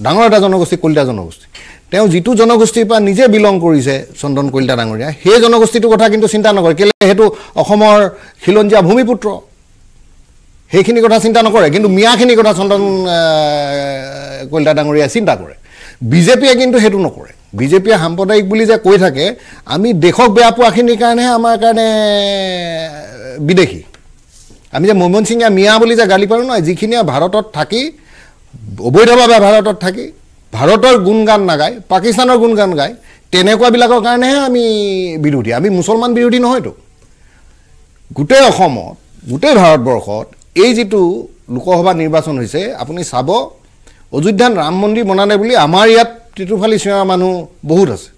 ডাঙৰ এটা জনগোষ্ঠী কলিতা জনগোষ্ঠী তেওঁ যিটো জনগোষ্ঠীৰ পৰা নিজে বিলং কৰিছে চন্দন কলিতা ডাঙৰীয়া সেই জনগোষ্ঠীটোৰ কথা কিন্তু চিন্তা নকৰে কেলে সেইটো অসমৰ খিলঞ্জীয়া ভূমিপুত্ৰ সেইখিনি কথা চিন্তা নকৰে কিন্তু মিয়াখিনিৰ কথা চন্দন কলিতা ডাঙৰীয়াই চিন্তা কৰে বিজেপিয়ে কিন্তু সেইটো নকৰে বিজেপিয়ে সাম্প্ৰদায়িক বুলি যে কৈ থাকে আমি দেশক বেয়া পোৱাখিনিৰ কাৰণেহে আমাৰ কাৰণে বিদেশী আমি যে মোহন সিঙে মিয়া বুলি যে গালি পাৰোঁ নহয় যিখিনিয়ে ভাৰতত থাকি অবৈধভাৱে ভাৰতত থাকি ভাৰতৰ গুণ গান নাগায় পাকিস্তানৰ গুণ গান গায় তেনেকুৱাবিলাকৰ কাৰণেহে আমি বিৰোধী আমি মুছলমান বিৰোধী নহয়তো গোটেই অসমত গোটেই ভাৰতবৰ্ষত এই যিটো লোকসভা নিৰ্বাচন হৈছে আপুনি চাব অযোধ্যাত ৰাম মন্দিৰ বনালে বুলি আমাৰ ইয়াত তিতুফালি চিঞৰা মানুহ বহুত আছে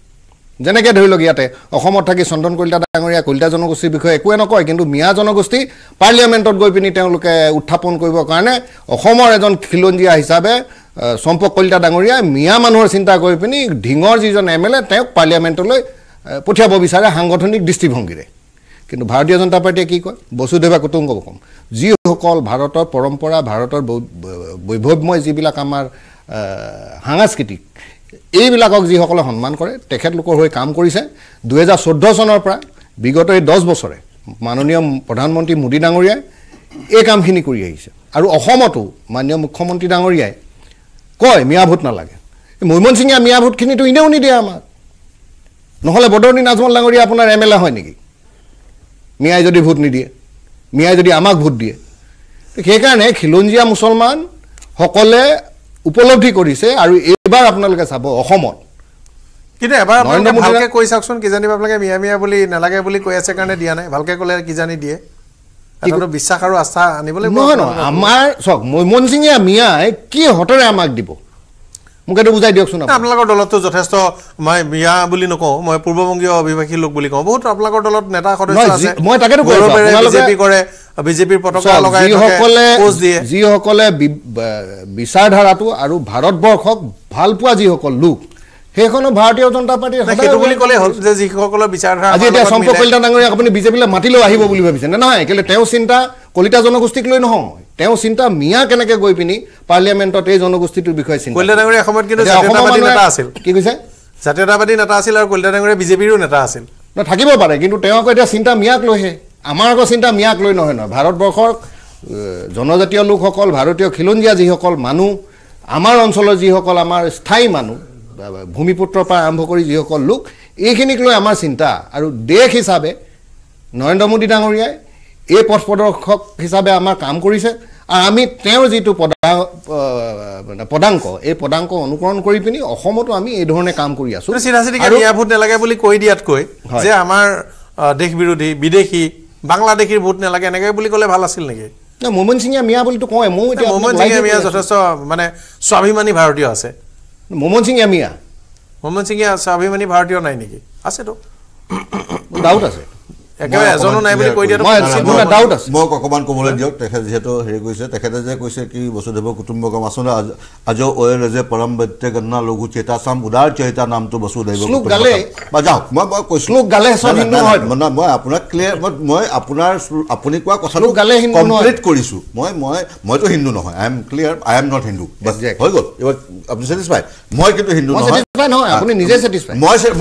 যেনেকৈ ধৰি লওক ইয়াতে অসমত থাকি চন্দন কলিতা ডাঙৰীয়া কলিতা জনগোষ্ঠীৰ বিষয়ে একোৱে নকয় কিন্তু মিয়া জনগোষ্ঠী পাৰ্লিয়ামেণ্টত গৈ পিনি তেওঁলোকে উত্থাপন কৰিবৰ কাৰণে অসমৰ এজন খিলঞ্জীয়া হিচাপে চম্পক কলিতা ডাঙৰীয়াই মিয়া মানুহৰ চিন্তা কৰি পিনি ঢিঙৰ যিজন এম এল এ তেওঁক পাৰ্লিয়ামেণ্টলৈ পঠিয়াব বিচাৰে সাংগঠনিক দৃষ্টিভংগীৰে কিন্তু ভাৰতীয় জনতা পাৰ্টীয়ে কি কয় বসুধৈৱা কুটুংগ কম যিসকল ভাৰতৰ পৰম্পৰা ভাৰতৰ বৈভৱময় যিবিলাক আমাৰ সাংস্কৃতিক এইবিলাকক যিসকলে সন্মান কৰে তেখেতলোকৰ হৈ কাম কৰিছে দুহেজাৰ চৈধ্য চনৰ পৰা বিগত এই দহ বছৰে মাননীয় প্ৰধানমন্ত্ৰী মোদী ডাঙৰীয়াই এই কামখিনি কৰি আহিছে আৰু অসমতো মাননীয় মুখ্যমন্ত্ৰী ডাঙৰীয়াই কয় মিয়া ভোট নালাগে সিঙে মিয়া ভোটখিনিতো এনেও নিদিয়ে আমাক নহ'লে বদৰণী নাজমল ডাঙৰীয়া আপোনাৰ এম এল এ হয় নেকি মিয়াই যদি ভোট নিদিয়ে মিয়াই যদি আমাক ভোট দিয়ে সেইকাৰণে খিলঞ্জীয়া মুছলমানসকলে উপলব্ধি কৰিছে আৰু এই এবাৰ আপোনালোকে চাব অসমত কিন্তু এবাৰ নৰেন্দ্ৰ মোদীকে কৈ চাওকচোন কিজানি আপোনালোকে মিয়া মিয়া বুলি নালাগে বুলি কৈ আছে কাৰণে দিয়া নাই ভালকৈ ক'লে কিজানি দিয়ে বিশ্বাস আৰু আস্থা আনিবলৈ নহয় নহয় আমাৰ চাওক মৈমন সিঙীয়া মিয়াই কি হতৰে আমাক দিব মোক এইটো বুজাই দিয়কচোন আপোনালোকৰ দলতো যথেষ্ট মই মিয়া বুলি নকওঁ মই পূৰ্ববংগীয় অভিবাসী লোক বুলি কওঁ বহুত আপোনালোকৰ দলত নেতা সদস্য আছে মই তাকেতো কৰে বিজেপিৰ পতাকা লগাই যিসকলে যিসকলে বিচাৰধাৰাটো আৰু ভাৰতবৰ্ষক ভাল পোৱা যিসকল লোক সেইখনো ভাৰতীয় জনতা পাৰ্টীৰ চম্পক কলিতা ডাঙৰীয়াক আপুনি বিজেপিলৈ মাতিলেও আহিব বুলি ভাবিছে নে নহয় কেলৈ তেওঁ চিন্তা কলিতা জনগোষ্ঠীক লৈ নহয় তেওঁ চিন্তা মিয়া কেনেকে গৈ পিনি পাৰ্লিয়ামেণ্টত এই জনগোষ্ঠীটোৰ বিষয়ে কি জাতীয়তাবাদী নেতা আছিল আৰু কলিতা ডাঙৰীয়া বিজেপিৰো নেতা আছিল থাকিব পাৰে কিন্তু তেওঁ আকৌ এতিয়া চিন্তা মিয়াক লৈহে আমাৰ আকৌ চিন্তা মিয়াক লৈ নহয় নহয় ভাৰতবৰ্ষৰ জনজাতীয় লোকসকল ভাৰতীয় খিলঞ্জীয়া যিসকল মানুহ আমাৰ অঞ্চলৰ যিসকল আমাৰ স্থায়ী মানুহ ভূমিপুত্ৰৰ পৰা আৰম্ভ কৰি যিসকল লোক এইখিনিক লৈ আমাৰ চিন্তা আৰু দেশ হিচাপে নৰেন্দ্ৰ মোদী ডাঙৰীয়াই এই পথ প্ৰদৰ্শক হিচাপে আমাৰ কাম কৰিছে আৰু আমি তেওঁৰ যিটো পদা মানে পদাংক এই পদাংক অনুকৰণ কৰি পিনি অসমতো আমি এইধৰণে কাম কৰি আছোঁ চিধা চিধিকে নিৰাভূত নেলাগে বুলি কৈ দিয়াতকৈ যে আমাৰ দেশ বিৰোধী বিদেশী বাংলাদেশীৰ ভোট নালাগে এনেকে বুলি ক'লে ভাল আছিল নেকি মোমেন সিঙীয়া মিয়া বুলিতো কয় মইও এতিয়া মোমেন সিঙীয়া মিয়া যথেষ্ট মানে স্বাভিমানী ভাৰতীয় আছে মোমেন সিঙীয়া মিয়া মোমেন সিঙীয়া স্বাভিমানী ভাৰতীয় নাই নেকি আছেতো ডাউট আছে মোক অকণমান ক'বলৈ দিয়ক তেখেত যিহেতু হেৰি কৰিছে তেখেতে যে কৈছে কি বসুধৈৱ কুটুম্বকম আছো নে আজ অয় ৰজে পৰম বৈত্য গণনা লঘু চেতাচাম উদাৰ চেতা নামটো বসুধৈৱ বা যাওক মই মই কৈছো গালে মই আপোনাক ক্লিয়াৰ মই আপোনাৰ আপুনি কোৱা কথাটো কমপ্লিট কৰিছো মই মই মইতো হিন্দু নহয় I am clear I am not Hindu হৈ গ'ল আপুনি চেটিছফাই মই কিন্তু হিন্দু নহয়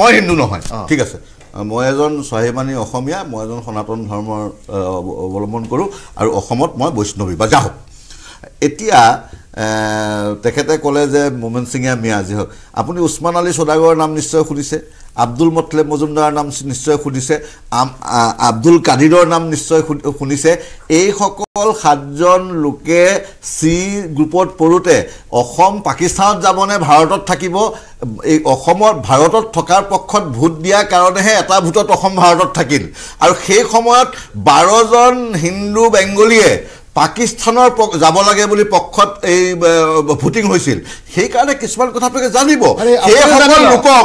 মই হিন্দু নহয় ঠিক আছে মই এজন স্বাভিমানী অসমীয়া মই এজন সনাতন ধৰ্মৰ অৱলম্বন কৰোঁ আৰু অসমত মই বৈষ্ণৱী বা যাহক এতিয়া তেখেতে ক'লে যে মোমেন সিঙীয়া মিয়া যি হওক আপুনি উছমান আলী সদাগৰৰ নাম নিশ্চয় শুনিছে আব্দুল মথলে মজুমদাৰৰ নাম নিশ্চয় শুনিছে আব্দুল কাদিৰৰ নাম নিশ্চয় শুনিছে এইসকল সাতজন লোকে চি গ্ৰুপত পৰোঁতে অসম পাকিস্তানত যাবনে ভাৰতত থাকিব এই অসমত ভাৰতত থকাৰ পক্ষত ভোট দিয়াৰ কাৰণেহে এটা ভোটত অসম ভাৰতত থাকিল আৰু সেই সময়ত বাৰজন হিন্দু বেংগলীয়ে পাকিস্তানৰ যাব লাগে বুলি পক্ষত এই ভোটিং হৈছিল সেইকাৰণে কিছুমান কথা জানিব সেইসকল লোকক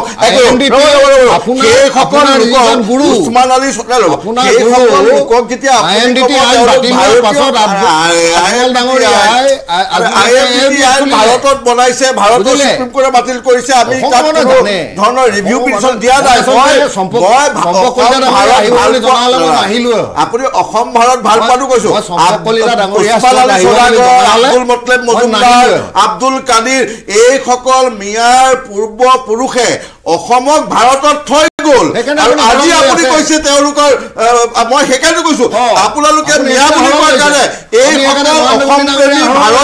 সেইসকল উচমান আলী চলাই সেইসকল লোকক যেতিয়া ভাৰতত বনাইছে ভাৰতৰ চুপ্ৰিম কোৰ্টে বাতিল কৰিছে আমি ধৰণৰ ৰিভিউ পিটিশ্যন দিয়া নাই মই আপুনি অসম ভাৰত ভাল পালো কৈছো আব্দুল কাদিৰ এইসকল মিয়াৰ পূৰ্ব পুৰুষে অসমক ভাৰতত থৈ গল আজি আপুনি কৈছে তেওঁলোকৰ মই সেইকাৰণে কৈছো আপোনালোকে মিয়া বুলি কোৱাৰ কাৰণে এইসকল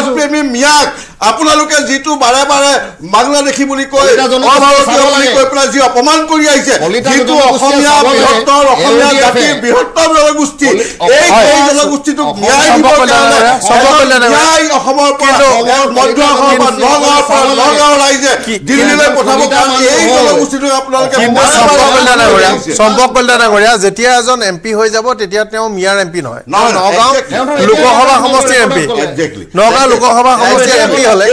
অসম মিয়াক আপোনালোকে যেটো বারে বারে বাংলাদেশী বলি কয় অপমান করে আছে বৃহত্তর জনগোষ্ঠী এই জনগোষ্ঠীটুক ন্যায় দিবর মধ্য নগাঁও রাইজে দিল্লীলে পঠাব এই জনগোষ্ঠীটুক আপনাদের এমপি হলে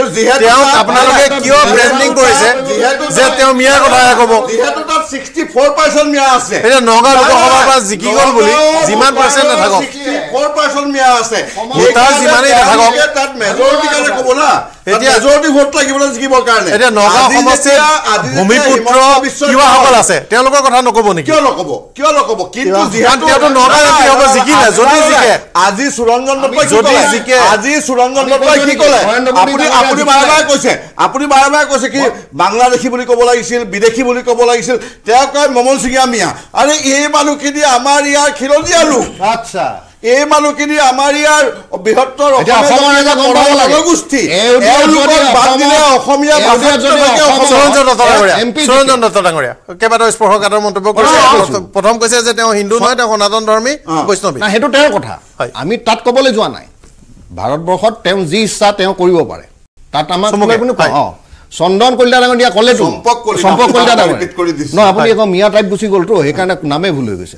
তেওঁ আপোনালোকে কিয় ব্ৰেণ্ডিং কৰিছে যে তেওঁ মিয়াৰ কথাহে ক'ব নগাঁও লোকসভাৰ পৰা জিকি গ'ল বুলি যিমান পাৰ্চেণ্ট নাথাকক আপুনি আপুনি বাৰে বাৰে কৈছে আপুনি বাৰে বাৰে কৈছে কি বাংলাদেশী বুলি কব লাগিছিল বিদেশী বুলি কব লাগিছিল তেওঁ কয় মমন সিঙিয়া মিয়া আরে এই মানুহখিনি আমার ইয়ার খিলজিয়া লোক আচ্ছা এই মানুহখিনি আমাৰ ইয়াৰ বৃহত্তৰ কেইবাটাও স্পৰ্শকাতৰ মন্তব্য কৰিছে প্ৰথম কৈছে যে তেওঁ হিন্দু নহয় তেওঁ সনাতন ধৰ্মী বৈষ্ণৱী সেইটো তেওঁৰ কথা হয় আমি তাত কবলৈ যোৱা নাই ভাৰতবৰ্ষত তেওঁ যি ইচ্ছা তেওঁ কৰিব পাৰে তাত আমাক অ চন্দন কলিতা ডাঙৰ দিয়া কলেটো সম্পক কলিতা ডাঙৰ নহয় আপুনি এক মিয়া টাইপ গুচি গলটো সেইকাৰণে নামেই ভুল হৈ গৈছে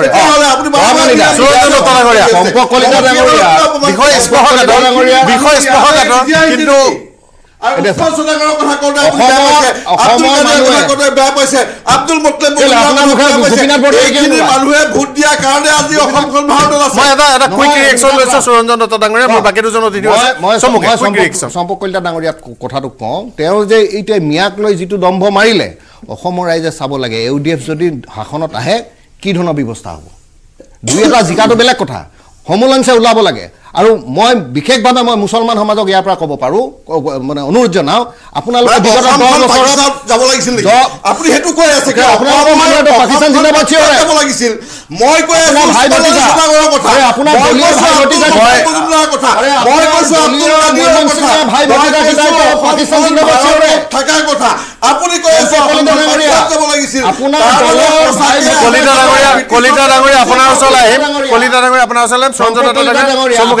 চম্পক কলিতা ডাঙৰীয়া কথাটো কওঁ তেওঁ যে এতিয়া মিয়াক লৈ যিটো দম্ভ মাৰিলে অসমৰ ৰাইজে চাব লাগে এ ডি এফ যদি শাসনত আহে কি ধৰণৰ ব্যৱস্থা হ'ব দুই এটা জিকাটো বেলেগ কথা সমলংশে ওলাব লাগে আৰু মই বিশেষভাৱে মই মুছলমান সমাজক ইয়াৰ পৰা ক'ব পাৰোঁ মানে অনুৰোধ জনাওঁ আপোনালোকে কলিতা ডাঙৰীয়া আপোনাৰ ওচৰলৈ আহিম কলিতা ডাঙৰীয়া আপোনাৰ ওচৰলৈ আহিম চঞ্জনা ডাঙৰীয়া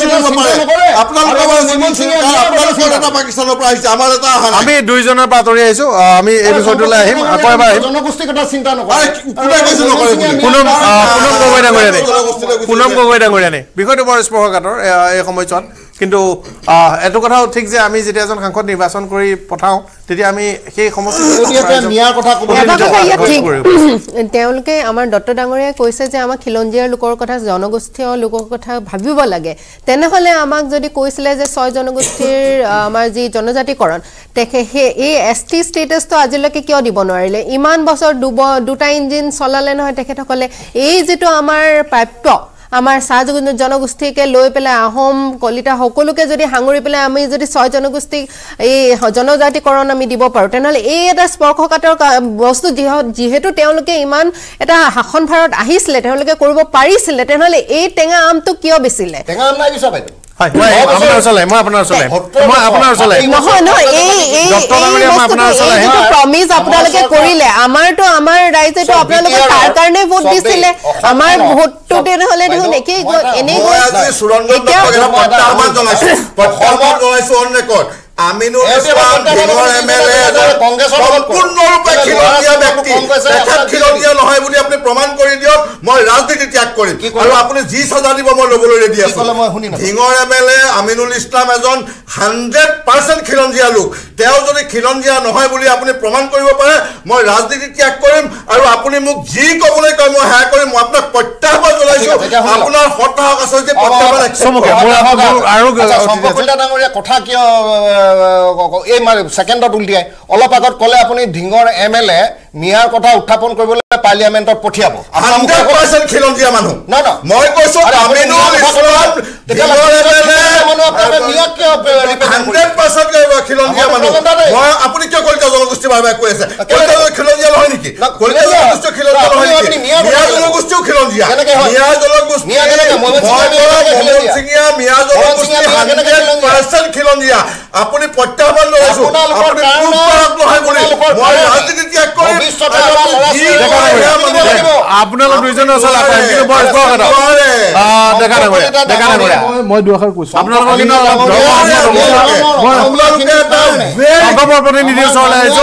আমি দুইজনৰ পৰা আঁতৰি আহিছো আমি এই বিষয়টোলৈ আহিম আকৌ এবাৰ আহিম জনগোষ্ঠীৰ কথা চিন্তা নকৰে পুনম গগৈ ডাঙৰীয়ানে বিষয়টো বৰ স্পৰ্শকাতৰ এই সময়ছোৱাত কিন্তু এইটো কথাও ঠিক যে আমি যেতিয়া এজন সাংসদ নিৰ্বাচন কৰি পঠাওঁ তেতিয়া আমি সেই সমষ্টি তেওঁলোকে আমাৰ দত্ত ডাঙৰীয়াই কৈছে যে আমাক খিলঞ্জীয়া লোকৰ কথা জনগোষ্ঠীয় লোকৰ কথা ভাবিব লাগে তেনেহ'লে আমাক যদি কৈছিলে যে ছয় জনগোষ্ঠীৰ আমাৰ যি জনজাতিকৰণ তেখে সেই এই এছ টি ষ্টেটাছটো আজিলৈকে কিয় দিব নোৱাৰিলে ইমান বছৰ দুব দুটা ইঞ্জিন চলালে নহয় তেখেতসকলে এই যিটো আমাৰ প্ৰাপ্য আমাৰ চাহ জনগোষ্ঠীকে লৈ পেলাই আহোম কলিতা সকলোকে যদি সাঙুৰি পেলাই আমি যদি ছয় জনগোষ্ঠীক এই জনজাতিকৰণ আমি দিব পাৰোঁ তেনেহ'লে এই এটা স্পৰ্শকাতৰ বস্তু যিহ যিহেতু তেওঁলোকে ইমান এটা শাসন ভাৰত আহিছিলে তেওঁলোকে কৰিব পাৰিছিলে তেনেহ'লে এই টেঙা আমটো কিয় বেচিলে কৰিলে আমাৰটো আমাৰ ৰাইজেতো আপোনালোকে তাৰ কাৰণে ভোট দিছিলে আমাৰ ভোটটো তেনেহলে দেখোন একেই গৈ এনেকৈ খিলঞ্জীয়া নহয় বুলি আপুনি প্ৰমাণ কৰিব পাৰে মই ৰাজনীতি ত্যাগ কৰিম আৰু আপুনি মোক যি কবলৈ কয় মই সেয়া কৰিম মই আপোনাক প্ৰত্যাহ্বান জনাইছো আপোনাৰ সত্য আছে কথা কিয় এই মানে ছেকেণ্ডত উলিয়াই অলপ আগত ক'লে আপুনি ঢিঙৰ এম এল এ মিয়াৰ কথা উত্থাপন কৰিবলৈ পাৰ্লিয়ামেণ্টত পঠিয়াব মানুহ কিয় আপুনি আপোনালোক দুইজন মই দুষাৰ কৈছো আপোনালোকৰ প্ৰতিনিধি ওচৰলৈ আহিছো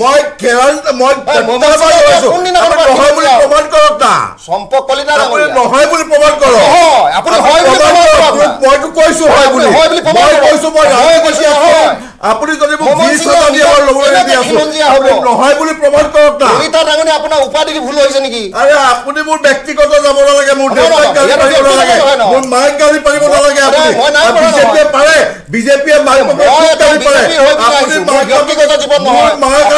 মই উপাধি ভুল হৈছে নেকি আৰে আপুনি মোৰ ব্যক্তিগত যাব নালাগে মাইক গাড়ী পাৰিব নালাগে বিজেপিয়ে পাৰে বিজেপিয়ে মাইক পাৰে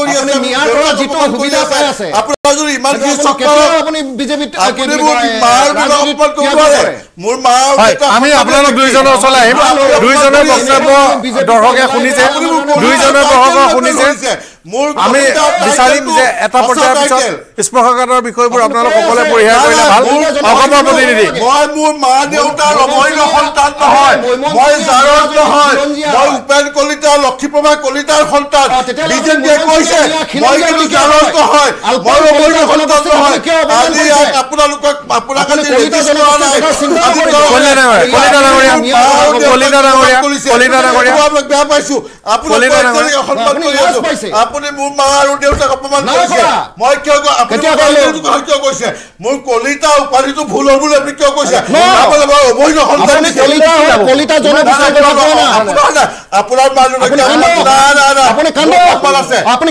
কৰি আছে মিয়াৰ যিটো সুবিধা পাই আছে আপোনাৰ যদি ইমান কি চক্ৰ আপুনি বিজেপিত আকিনি মাৰ বিলাপত কৰে মোৰ মাৰ আমি আপোনাক দুইজনৰ চলা আহিম দুইজনৰ বক্তব্য দৰহকে শুনিছে দুইজনৰ দৰহক শুনিছে লক্ষীপ্ৰভা কলিতাৰ সন্তান বিজেপিয়ে কৈ আছে মইটো জানত হয় বৰ বৰ সন্তান হয় আজি আপোনালোকক আপোনাক আজি আপোনাৰ মাজত আছে আপুনি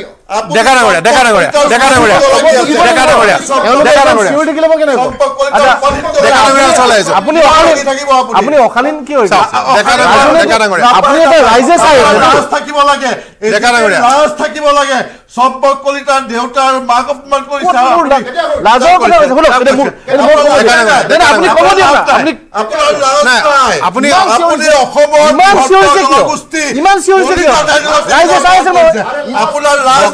¡Gracias! দেখা নাই বঢ়িয়া দেখা নাই বঢ়িয়া দেখা নাই বঢ়িয়া দেখা নাই বঢ়িয়া দেখা নাই বঢ়িয়া দেখিলে মই কেনেকৈ আচ্ছা দেখা নাই বঢ়িয়া চলাই আছে আপুনি অকালিন থাকিব আপুনি আপুনি অকালিন কি হৈছে দেখা নাই বঢ়িয়া দেখা নাই বঢ়িয়া আপুনি এটা ৰাইজে চাই আছে লাজ থাকিব লাগে দেখা নাই বঢ়িয়া লাজ থাকিব লাগে সম্পক কলিতাৰ দেউতাৰ মাক অপমান কৰিছে লাজ কৰে আছে বলক এটা মুখ দেখা নাই বঢ়িয়া আপুনি কব দিয়া আপুনি আপুনি আপুনি অসমৰ ইমান সিহঁতে ইমান সিহঁতে ৰাইজে চাই আছে আপোনাৰ লাজ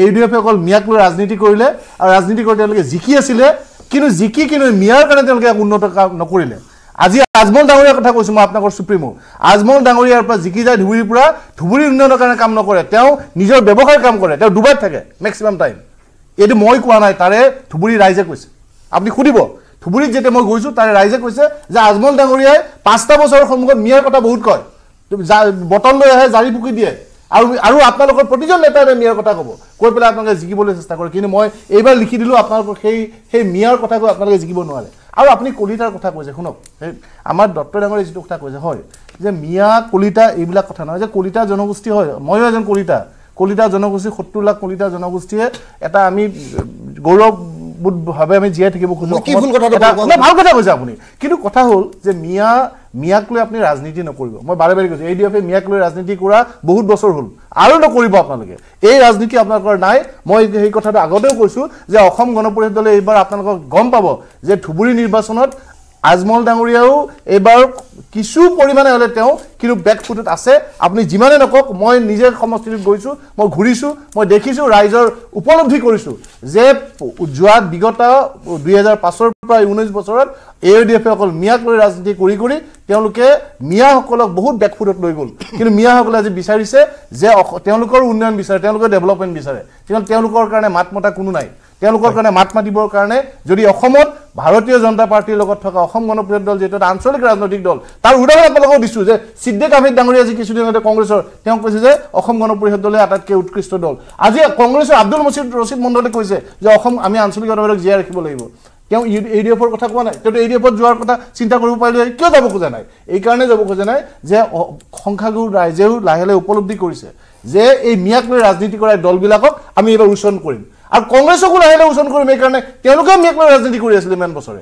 ইউ ডি এফে অকল মিয়াক লৈ ৰাজনীতি কৰিলে আৰু ৰাজনীতি কৰি তেওঁলোকে জিকি আছিলে কিন্তু জিকি কিন্তু মিয়াৰ কাৰণে তেওঁলোকে উন্নত কাম নকৰিলে আজি আজমল ডাঙৰীয়াৰ কথা কৈছোঁ মই আপোনালোকৰ চুপ্ৰিমো আজমল ডাঙৰীয়াৰ পৰা জিকি যায় ধুবুৰীৰ পৰা ধুবুৰীৰ উন্নয়নৰ কাৰণে কাম নকৰে তেওঁ নিজৰ ব্যৱসায় কাম কৰে তেওঁ ডুবাইত থাকে মেক্সিমাম টাইম এইটো মই কোৱা নাই তাৰে ধুবুৰী ৰাইজে কৈছে আপুনি সুধিব ধুবুৰীত যেতিয়া মই গৈছোঁ তাৰে ৰাইজে কৈছে যে আজমল ডাঙৰীয়াই পাঁচটা বছৰৰ সন্মুখত মিয়াৰ কথা বহুত কয় বটল লৈ আহে জাৰি পুকি দিয়ে আৰু আৰু আপোনালোকৰ প্ৰতিজন নেতাৰে মিয়াৰ কথা ক'ব কৈ পেলাই আপোনালোকে জিকিবলৈ চেষ্টা কৰে কিন্তু মই এইবাৰ লিখি দিলোঁ আপোনালোকৰ সেই সেই মিয়াৰ কথা কৈ আপোনালোকে জিকিব নোৱাৰে আৰু আপুনি কলিতাৰ কথা কৈছে শুনক সেই আমাৰ দত্ত ডাঙৰে যিটো কথা কৈছে হয় যে মিয়া কলিতা এইবিলাক কথা নহয় যে কলিতা জনগোষ্ঠী হয় ময়ো এজন কলিতা কলিতা জনগোষ্ঠী সত্তৰ লাখ কলিতা জনগোষ্ঠীয়ে এটা আমি গৌৰৱ ভাৱে আমি জীয়াই থাকিব খোজোঁ নাই ভাল কথা কৈছে আপুনি কিন্তু কথা হ'ল যে মিয়া মিয়াক লৈ আপুনি ৰাজনীতি নকৰিব মই বাৰে বাৰে কৈছো এ ডি এফে মিয়াক লৈ ৰাজনীতি কৰা বহুত বছৰ হ'ল আৰু নকৰিব আপোনালোকে এই ৰাজনীতি আপোনালোকৰ নাই মই সেই কথাটো আগতেও কৈছোঁ যে অসম গণ পৰিষদ দলে এইবাৰ আপোনালোকক গম পাব যে ধুবুৰী নিৰ্বাচনত আজমল ডাঙৰীয়াও এইবাৰ কিছু পৰিমাণে হ'লে তেওঁ কিন্তু বেকফুটত আছে আপুনি যিমানে নকওক মই নিজে সমষ্টিটোত গৈছোঁ মই ঘূৰিছোঁ মই দেখিছোঁ ৰাইজৰ উপলব্ধি কৰিছোঁ যে যোৱা বিগত দুহেজাৰ পাঁচৰ পৰা ঊনৈছ বছৰত এ ইউ ডি এফে অকল মিয়াক লৈ ৰাজনীতি কৰি কৰি তেওঁলোকে মিয়াসকলক বহুত বেকফুটত লৈ গ'ল কিন্তু মিয়াসকলে আজি বিচাৰিছে যে তেওঁলোকৰ উন্নয়ন বিচাৰে তেওঁলোকৰ ডেভেলপমেণ্ট বিচাৰে কিন্তু তেওঁলোকৰ কাৰণে মাত মতা কোনো নাই তেওঁলোকৰ কাৰণে মাত মাতিবৰ কাৰণে যদি অসমত ভাৰতীয় জনতা পাৰ্টীৰ লগত থকা অসম গণ পৰিষদ দল যিটো আঞ্চলিক ৰাজনৈতিক দল তাৰ উদাহৰণ আপোনালোকক দিছোঁ যে সিদ্দিক আহমেদ ডাঙৰীয়া আজি কিছুদিন আগতে কংগ্ৰেছৰ তেওঁ কৈছে যে অসম গণ পৰিষদ দলে আটাইতকৈ উৎকৃষ্ট দল আজি কংগ্ৰেছৰ আব্দুল মছিদ ৰচিদ মণ্ডলে কৈছে যে অসম আমি আঞ্চলিক গণপৰিষদক জীয়াই ৰাখিব লাগিব তেওঁ ইউ এ ডি এফৰ কথা কোৱা নাই তেওঁতো এ ডি এফত যোৱাৰ কথা চিন্তা কৰিব পাৰিলোঁ কিয় যাব খোজা নাই এইকাৰণে যাব খোজা নাই যে সংখ্যাগুৰু ৰাইজেও লাহে লাহে উপলব্ধি কৰিছে যে এই মিয়াক লৈ ৰাজনীতি কৰা দলবিলাকক আমি এইবাৰ উচ্চন কৰিম আৰু কংগ্ৰেছকো লাহে লাহে উচন কৰিম সেইকাৰণে তেওঁলোকে লৈ ৰাজনীতি কৰি আছিল ইমান বছৰে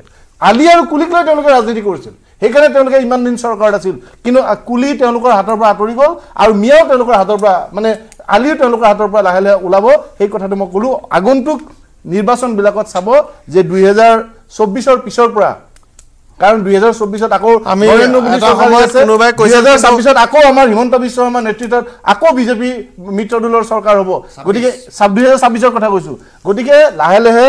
আলি আৰু কুলিক লৈ তেওঁলোকে ৰাজনীতি কৰিছিল সেইকাৰণে তেওঁলোকে ইমান দিন চৰকাৰত আছিল কিন্তু কুলি তেওঁলোকৰ হাতৰ পৰা আঁতৰি গ'ল আৰু মিয়াও তেওঁলোকৰ হাতৰ পৰা মানে আলিও তেওঁলোকৰ হাতৰ পৰা লাহে লাহে ওলাব সেই কথাটো মই ক'লোঁ আগন্তুক নিৰ্বাচনবিলাকত চাব যে দুহেজাৰ চৌব্বিছৰ পিছৰ পৰা কাৰণ দুই হাজাৰ আকৌ আমাৰ হিমন্ত বিশ্ব শৰ্মাৰ নেতৃত্বত আকো বিজেপি মিত্ৰ দলেৰ চৰকাৰ হব গতিকে দুহেজাৰ ছাব্বিছৰ কথা কৈছো গতিকে লাহে লাহে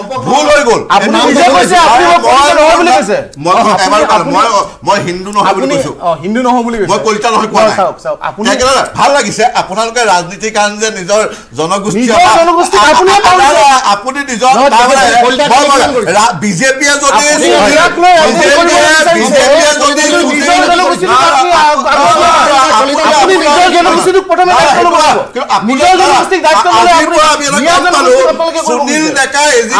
ভুল হৈ গ'ল আপুনি নিজে কৈছে আপুনি মই নহয় বুলি কৈছে মই এবাৰ কাল মই মই হিন্দু নহয় বুলি কৈছো অ হিন্দু নহয় বুলি কৈছো মই কলিতা নহয় কোৱা চাওক চাওক আপুনি ভাল লাগিছে আপোনালোকে ৰাজনীতি কাৰণ যে নিজৰ জনগোষ্ঠী নিজৰ জনগোষ্ঠী আপুনি আপুনি নিজৰ তাৰ মানে বিজেপিয়ে যদি বিজেপিয়ে বিজেপিয়ে যদি আপুনি নিজৰ জনগোষ্ঠীটোক প্ৰথমে নিজৰ জনগোষ্ঠীক দায়িত্ব ল'লে আপুনি সুনীল ডেকাই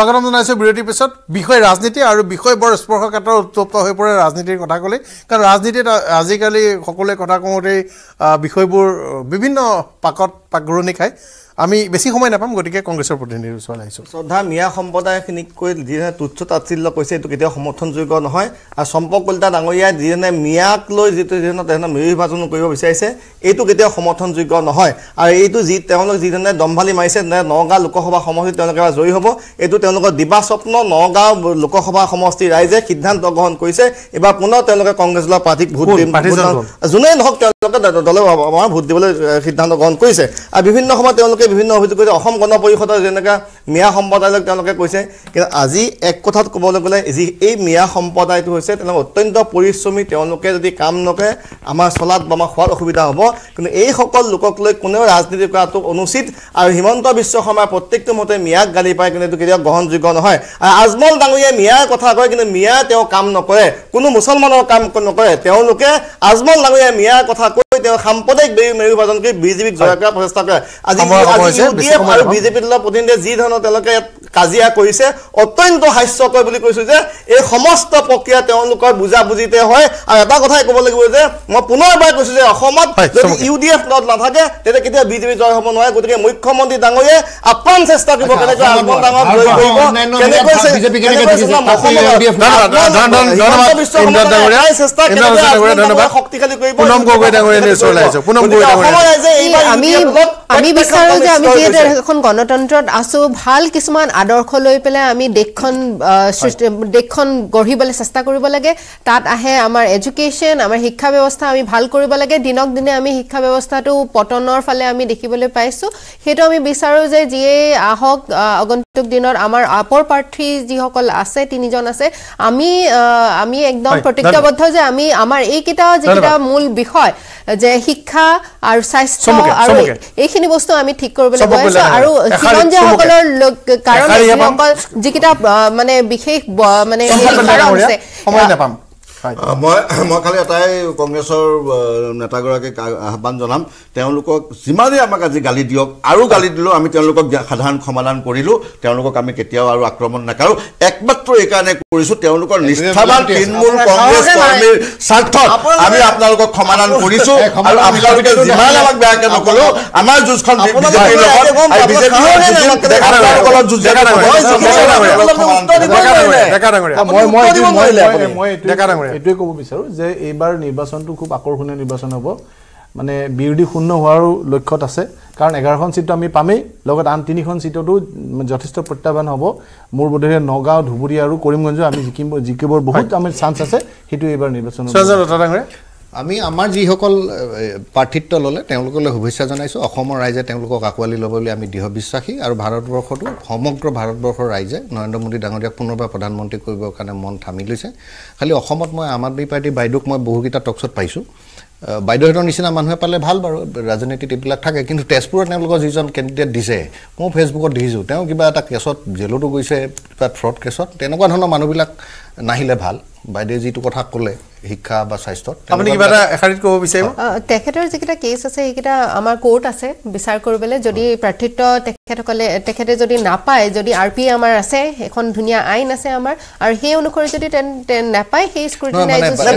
স্বাগতম জানাইছোঁ বিৰতিৰ পিছত বিষয় ৰাজনীতি আৰু বিষয় বৰ স্পৰ্শকাতৰ উত্তপ্ত হৈ পৰে ৰাজনীতিৰ কথা ক'লে কাৰণ ৰাজনীতিত আজিকালি সকলোৱে কথা কওঁতেই বিষয়বোৰ বিভিন্ন পাকত পাকঘৰণি খাই আমি বেছি সময় নাপাম গতিকে কংগ্ৰেছৰ প্ৰতিনিধিৰ ওচৰলৈ আহিছোঁ শ্ৰদ্ধা মিয়া সম্প্ৰদায়খিনিকৈ যিধৰণে তুচ্ছ তাৎচিল্য কৈছে এইটো কেতিয়াও সমৰ্থনযোগ্য নহয় আৰু চম্পক কলিতা ডাঙৰীয়াই যিধৰণে মিয়াক লৈ যিটো যিধৰণে তেনেধৰণে মিৰি নিৰ্বাচন কৰিব বিচাৰিছে এইটো কেতিয়াও সমৰ্থনযোগ্য নহয় আৰু এইটো যি তেওঁলোক যিধৰণে দম্ভালি মাৰিছে নগাঁও লোকসভা সমষ্টিত তেওঁলোকে জয়ী হ'ব এইটো তেওঁলোকৰ দিবাস্বপ্ন নগাঁও লোকসভা সমষ্টিৰ ৰাইজে সিদ্ধান্ত গ্ৰহণ কৰিছে এইবাৰ পুনৰ তেওঁলোকে কংগ্ৰেছ দলৰ প্ৰাৰ্থীক ভোট দিম যোনেই নহওক তেওঁ তেওঁলোকে দলে আমাৰ ভোট দিবলৈ সিদ্ধান্ত গ্ৰহণ কৰিছে আৰু বিভিন্ন সময়ত তেওঁলোকে বিভিন্ন অভিযোগ কৰিছে অসম গণ পৰিষদৰ যেনেকুৱা মিয়া সম্প্ৰদায়লৈ তেওঁলোকে কৈছে কিন্তু আজি এক কথাত ক'বলৈ গ'লে যি এই মিয়া সম্প্ৰদায়টো হৈছে তেওঁলোকে অত্যন্ত পৰিশ্ৰমী তেওঁলোকে যদি কাম নকৰে আমাৰ চলাত বা আমাৰ খোৱাত অসুবিধা হ'ব কিন্তু এইসকল লোকক লৈ কোনেও ৰাজনীতি কৰাটো অনুচিত আৰু হিমন্ত বিশ্ব শৰ্মাৰ প্ৰত্যেকটো মতে মিয়াক গালি পায় কিন্তু এইটো কেতিয়াও গ্ৰহণযোগ্য নহয় আৰু আজমল ডাঙৰীয়াই মিয়াৰ কথা কয় কিন্তু মিয়াই তেওঁ কাম নকৰে কোনো মুছলমানৰ কাম নকৰে তেওঁলোকে আজমল ডাঙৰীয়াই মিয়াৰ কথা কয় সাম্প্ৰদায়িক বেৰি মেৰি বিভাজনকে বিজেপিক জয় কৰাৰ প্ৰচেষ্টা কৰে আজি আৰু বিজেপিৰ দলৰ প্ৰতিনিধিয়ে যি ধৰণৰ তেওঁলোকে ইয়াত কাজিয়া কৰিছে অত্যন্ত হাস্যকৰ বুলি কৈছোঁ যে এই সমস্ত প্ৰক্ৰিয়া তেওঁলোকৰ বুজাবুজিতে হয় আৰু এটা কথাই ক'ব লাগিব যে মই পুনৰবাৰ কৈছোঁ যে অসমত যদি ইউ ডি এফ দলত নাথাকে তেতিয়া কেতিয়া বিজেপি জয় হ'ব নোৱাৰে গতিকে মুখ্যমন্ত্ৰী ডাঙৰীয়ে আপ্ৰাণ চেষ্টা কৰিব কেনেকৈ আলমন ডাঙৰক জয় কৰিব কেনেকৈ চেষ্টা কৰিব শক্তিশালী কৰিব আমি আমি যে আমি যেতিয়া এখন গণতন্ত্ৰত আছো ভাল কিছুমান আদৰ্শ লৈ পেলাই আমি দেশখন দেশখন গঢ়িবলৈ চেষ্টা কৰিব লাগে তাত আহে আমাৰ এডুকেশ্যন আমাৰ শিক্ষা ব্যৱস্থা আমি ভাল কৰিব লাগে দিনক দিনে আমি শিক্ষা ব্যৱস্থাটো পতনৰ ফালে আমি দেখিবলৈ পাইছোঁ সেইটো আমি বিচাৰোঁ যে যিয়েই আহক আগন্তুক দিনত আমাৰ আপৰ প্ৰাৰ্থী যিসকল আছে তিনিজন আছে আমি আমি একদম প্ৰতিজ্ঞাবদ্ধ যে আমি আমাৰ এইকেইটা যিকেইটা মূল বিষয় যে শিক্ষা আৰু স্বাস্থ্য আৰু এইখিনি বস্তু আমি ঠিক কৰিবলৈ গৈ আছো আৰু চিৰঞ্জীয়সকলৰ কাৰণে যিকেইটা মানে বিশেষ মানে মই মই খালি এটাই কংগ্ৰেছৰ নেতাগৰাকীক আহ্বান জনাম তেওঁলোকক যিমানেই আমাক আজি গালি দিয়ক আৰু গালি দিলেও আমি তেওঁলোকক সাধাৰণ সমাধান কৰিলোঁ তেওঁলোকক আমি কেতিয়াও আৰু আক্ৰমণ নাকাৰো একমাত্ৰ এইকাৰণে কৰিছোঁ তেওঁলোকৰ নিষ্ঠাবান তৃণমূল কংগ্ৰেছ কৰ্মীৰ স্বাৰ্থত আমি আপোনালোকক সমাধান কৰিছোঁ আৰু আপোনালোকে যিমান আমাক বেয়াকৈ নকলেও আমাৰ যুঁজখন ডেকা ডাঙৰীয়া এইটোৱে ক'ব বিচাৰোঁ যে এইবাৰ নিৰ্বাচনটো খুব আকৰ্ষণীয় নিৰ্বাচন হ'ব মানে বিৰোধী শূন্য হোৱাৰো লক্ষ্যত আছে কাৰণ এঘাৰখন চিটটো আমি পামেই লগত আন তিনিখন চিটতো যথেষ্ট প্ৰত্যাহ্বান হ'ব মোৰ বোধেৰে নগাঁও ধুবুৰী আৰু কৰিমগঞ্জ আমি জিকিব জিকিবৰ বহুত আমাৰ চান্স আছে সেইটো এইবাৰ নিৰ্বাচন আমি আমাৰ যিসকল প্ৰাৰ্থিত্ব ল'লে তেওঁলোকলৈ শুভেচ্ছা জনাইছোঁ অসমৰ ৰাইজে তেওঁলোকক আঁকোৱালি ল'ব বুলি আমি দৃঢ় বিশ্বাসী আৰু ভাৰতবৰ্ষতো সমগ্ৰ ভাৰতবৰ্ষৰ ৰাইজে নৰেন্দ্ৰ মোদী ডাঙৰীয়াক পুনৰবাৰ প্ৰধানমন্ত্ৰী কৰিবৰ কাৰণে মন থামি লৈছে খালি অসমত মই আম আদমী পাৰ্টীৰ বাইদেউক মই বহুকেইটা টক্সত পাইছোঁ বাইদেউহঁতৰ নিচিনা মানুহে পালে ভাল বাৰু ৰাজনীতিত এইবিলাক থাকে কিন্তু তেজপুৰত তেওঁলোকৰ যিজন কেণ্ডিডেট দিছে মই ফেচবুকত দিছোঁ তেওঁ কিবা এটা কেছত জেলতো গৈছে কিবা ফ্ৰড কেছত তেনেকুৱা ধৰণৰ মানুহবিলাক নাহিলে ভাল বাইদেউ যিটো কথা ক'লে শিক্ষা বা স্বাস্থ্যত আপুনি কিবা এটা এশাৰিত ক'ব বিচাৰিব তেখেতৰ যিকেইটা কেছ আছে সেইকেইটা আমাৰ কোৰ্ট আছে বিচাৰ কৰিবলৈ যদি প্ৰাৰ্থিত্ব তেখেতসকলে তেখেতে যদি নাপায় যদি আৰ পি আমাৰ আছে এখন ধুনীয়া আইন আছে আমাৰ আৰু সেই অনুসৰি যদি নাপায় সেই স্কুটিনাইজেশ্যন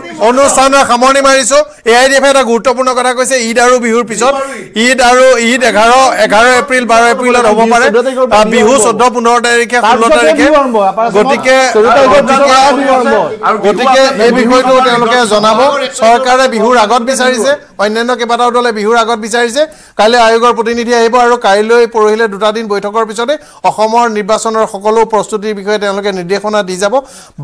অনুষ্ঠান সামৰণি মাৰিছো এ আই ডি এফে এটা গুৰুত্বপূৰ্ণ কথা কৈছে ঈদ আৰু বিহুৰ পিছত ঈদ আৰু ঈদ এঘাৰ এঘাৰ এপ্ৰিল বাৰ এপ্ৰিলত হব পাৰে বিহু চৈধ্য পোন্ধৰ তাৰিখে ষোল্ল তাৰিখে গতিকে গতিকে এই বিষয়টো তেওঁলোকে জনাব চৰকাৰে বিহুৰ আগত বিচাৰিছে অন্যান্য কেইবাটাও দলে বিহুৰ আগত বিচাৰিছে কাইলৈ আয়োগৰ প্ৰতিনিধি আহিব আৰু কাইলৈ পৰহিলৈ দুটা দিন বৈঠকৰ পিছতে অসমৰ নিৰ্বাচনৰ সকলো প্ৰস্তুতিৰ বিষয়ে তেওঁলোকে নিৰ্দেশনা দি যাব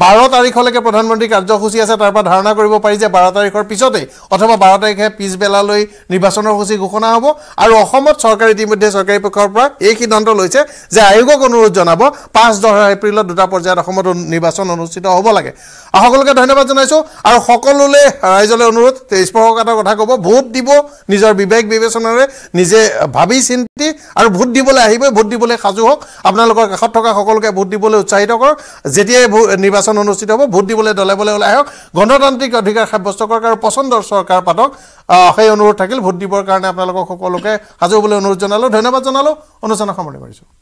বাৰ তাৰিখলৈকে প্ৰধানমন্ত্ৰী কাৰ্যসূচী আছে তাৰ পৰা ধাৰণা কৰিব কৰিব পাৰি যে বাৰ তাৰিখৰ পিছতেই অথবা বাৰ তাৰিখে পিছবেলালৈ নিৰ্বাচনৰ সূচী ঘোষণা হ'ব আৰু অসমত চৰকাৰে ইতিমধ্যে চৰকাৰী পক্ষৰ পৰা এই সিদ্ধান্ত লৈছে যে আয়োগক অনুৰোধ জনাব পাঁচ দহ এপ্ৰিলত দুটা পৰ্যায়ত অসমত নিৰ্বাচন অনুষ্ঠিত হ'ব লাগে আৰু সকলোকে ধন্যবাদ জনাইছোঁ আৰু সকলোলৈ ৰাইজলৈ অনুৰোধ স্পৰ্শকাতৰ কথা ক'ব ভোট দিব নিজৰ বিবেক বিবেচনাৰে নিজে ভাবি চিন্তি আৰু ভোট দিবলৈ আহিবই ভোট দিবলৈ সাজু হওক আপোনালোকৰ কাষত থকা সকলোকে ভোট দিবলৈ উৎসাহিত কৰক যেতিয়াই নিৰ্বাচন অনুষ্ঠিত হ'ব ভোট দিবলৈ দলে বলে ওলাই আহক গণতান্ত্ৰিক অধিকাৰ সাব্যস্ত কৰক আৰু পচন্দৰ চৰকাৰ পাতক সেই অনুৰোধ থাকিল ভোট দিবৰ কাৰণে আপোনালোকক সকলোকে সাজু হ'বলৈ অনুৰোধ জনালোঁ ধন্যবাদ জনালোঁ অনুষ্ঠানৰ সামৰণি মাৰিছোঁ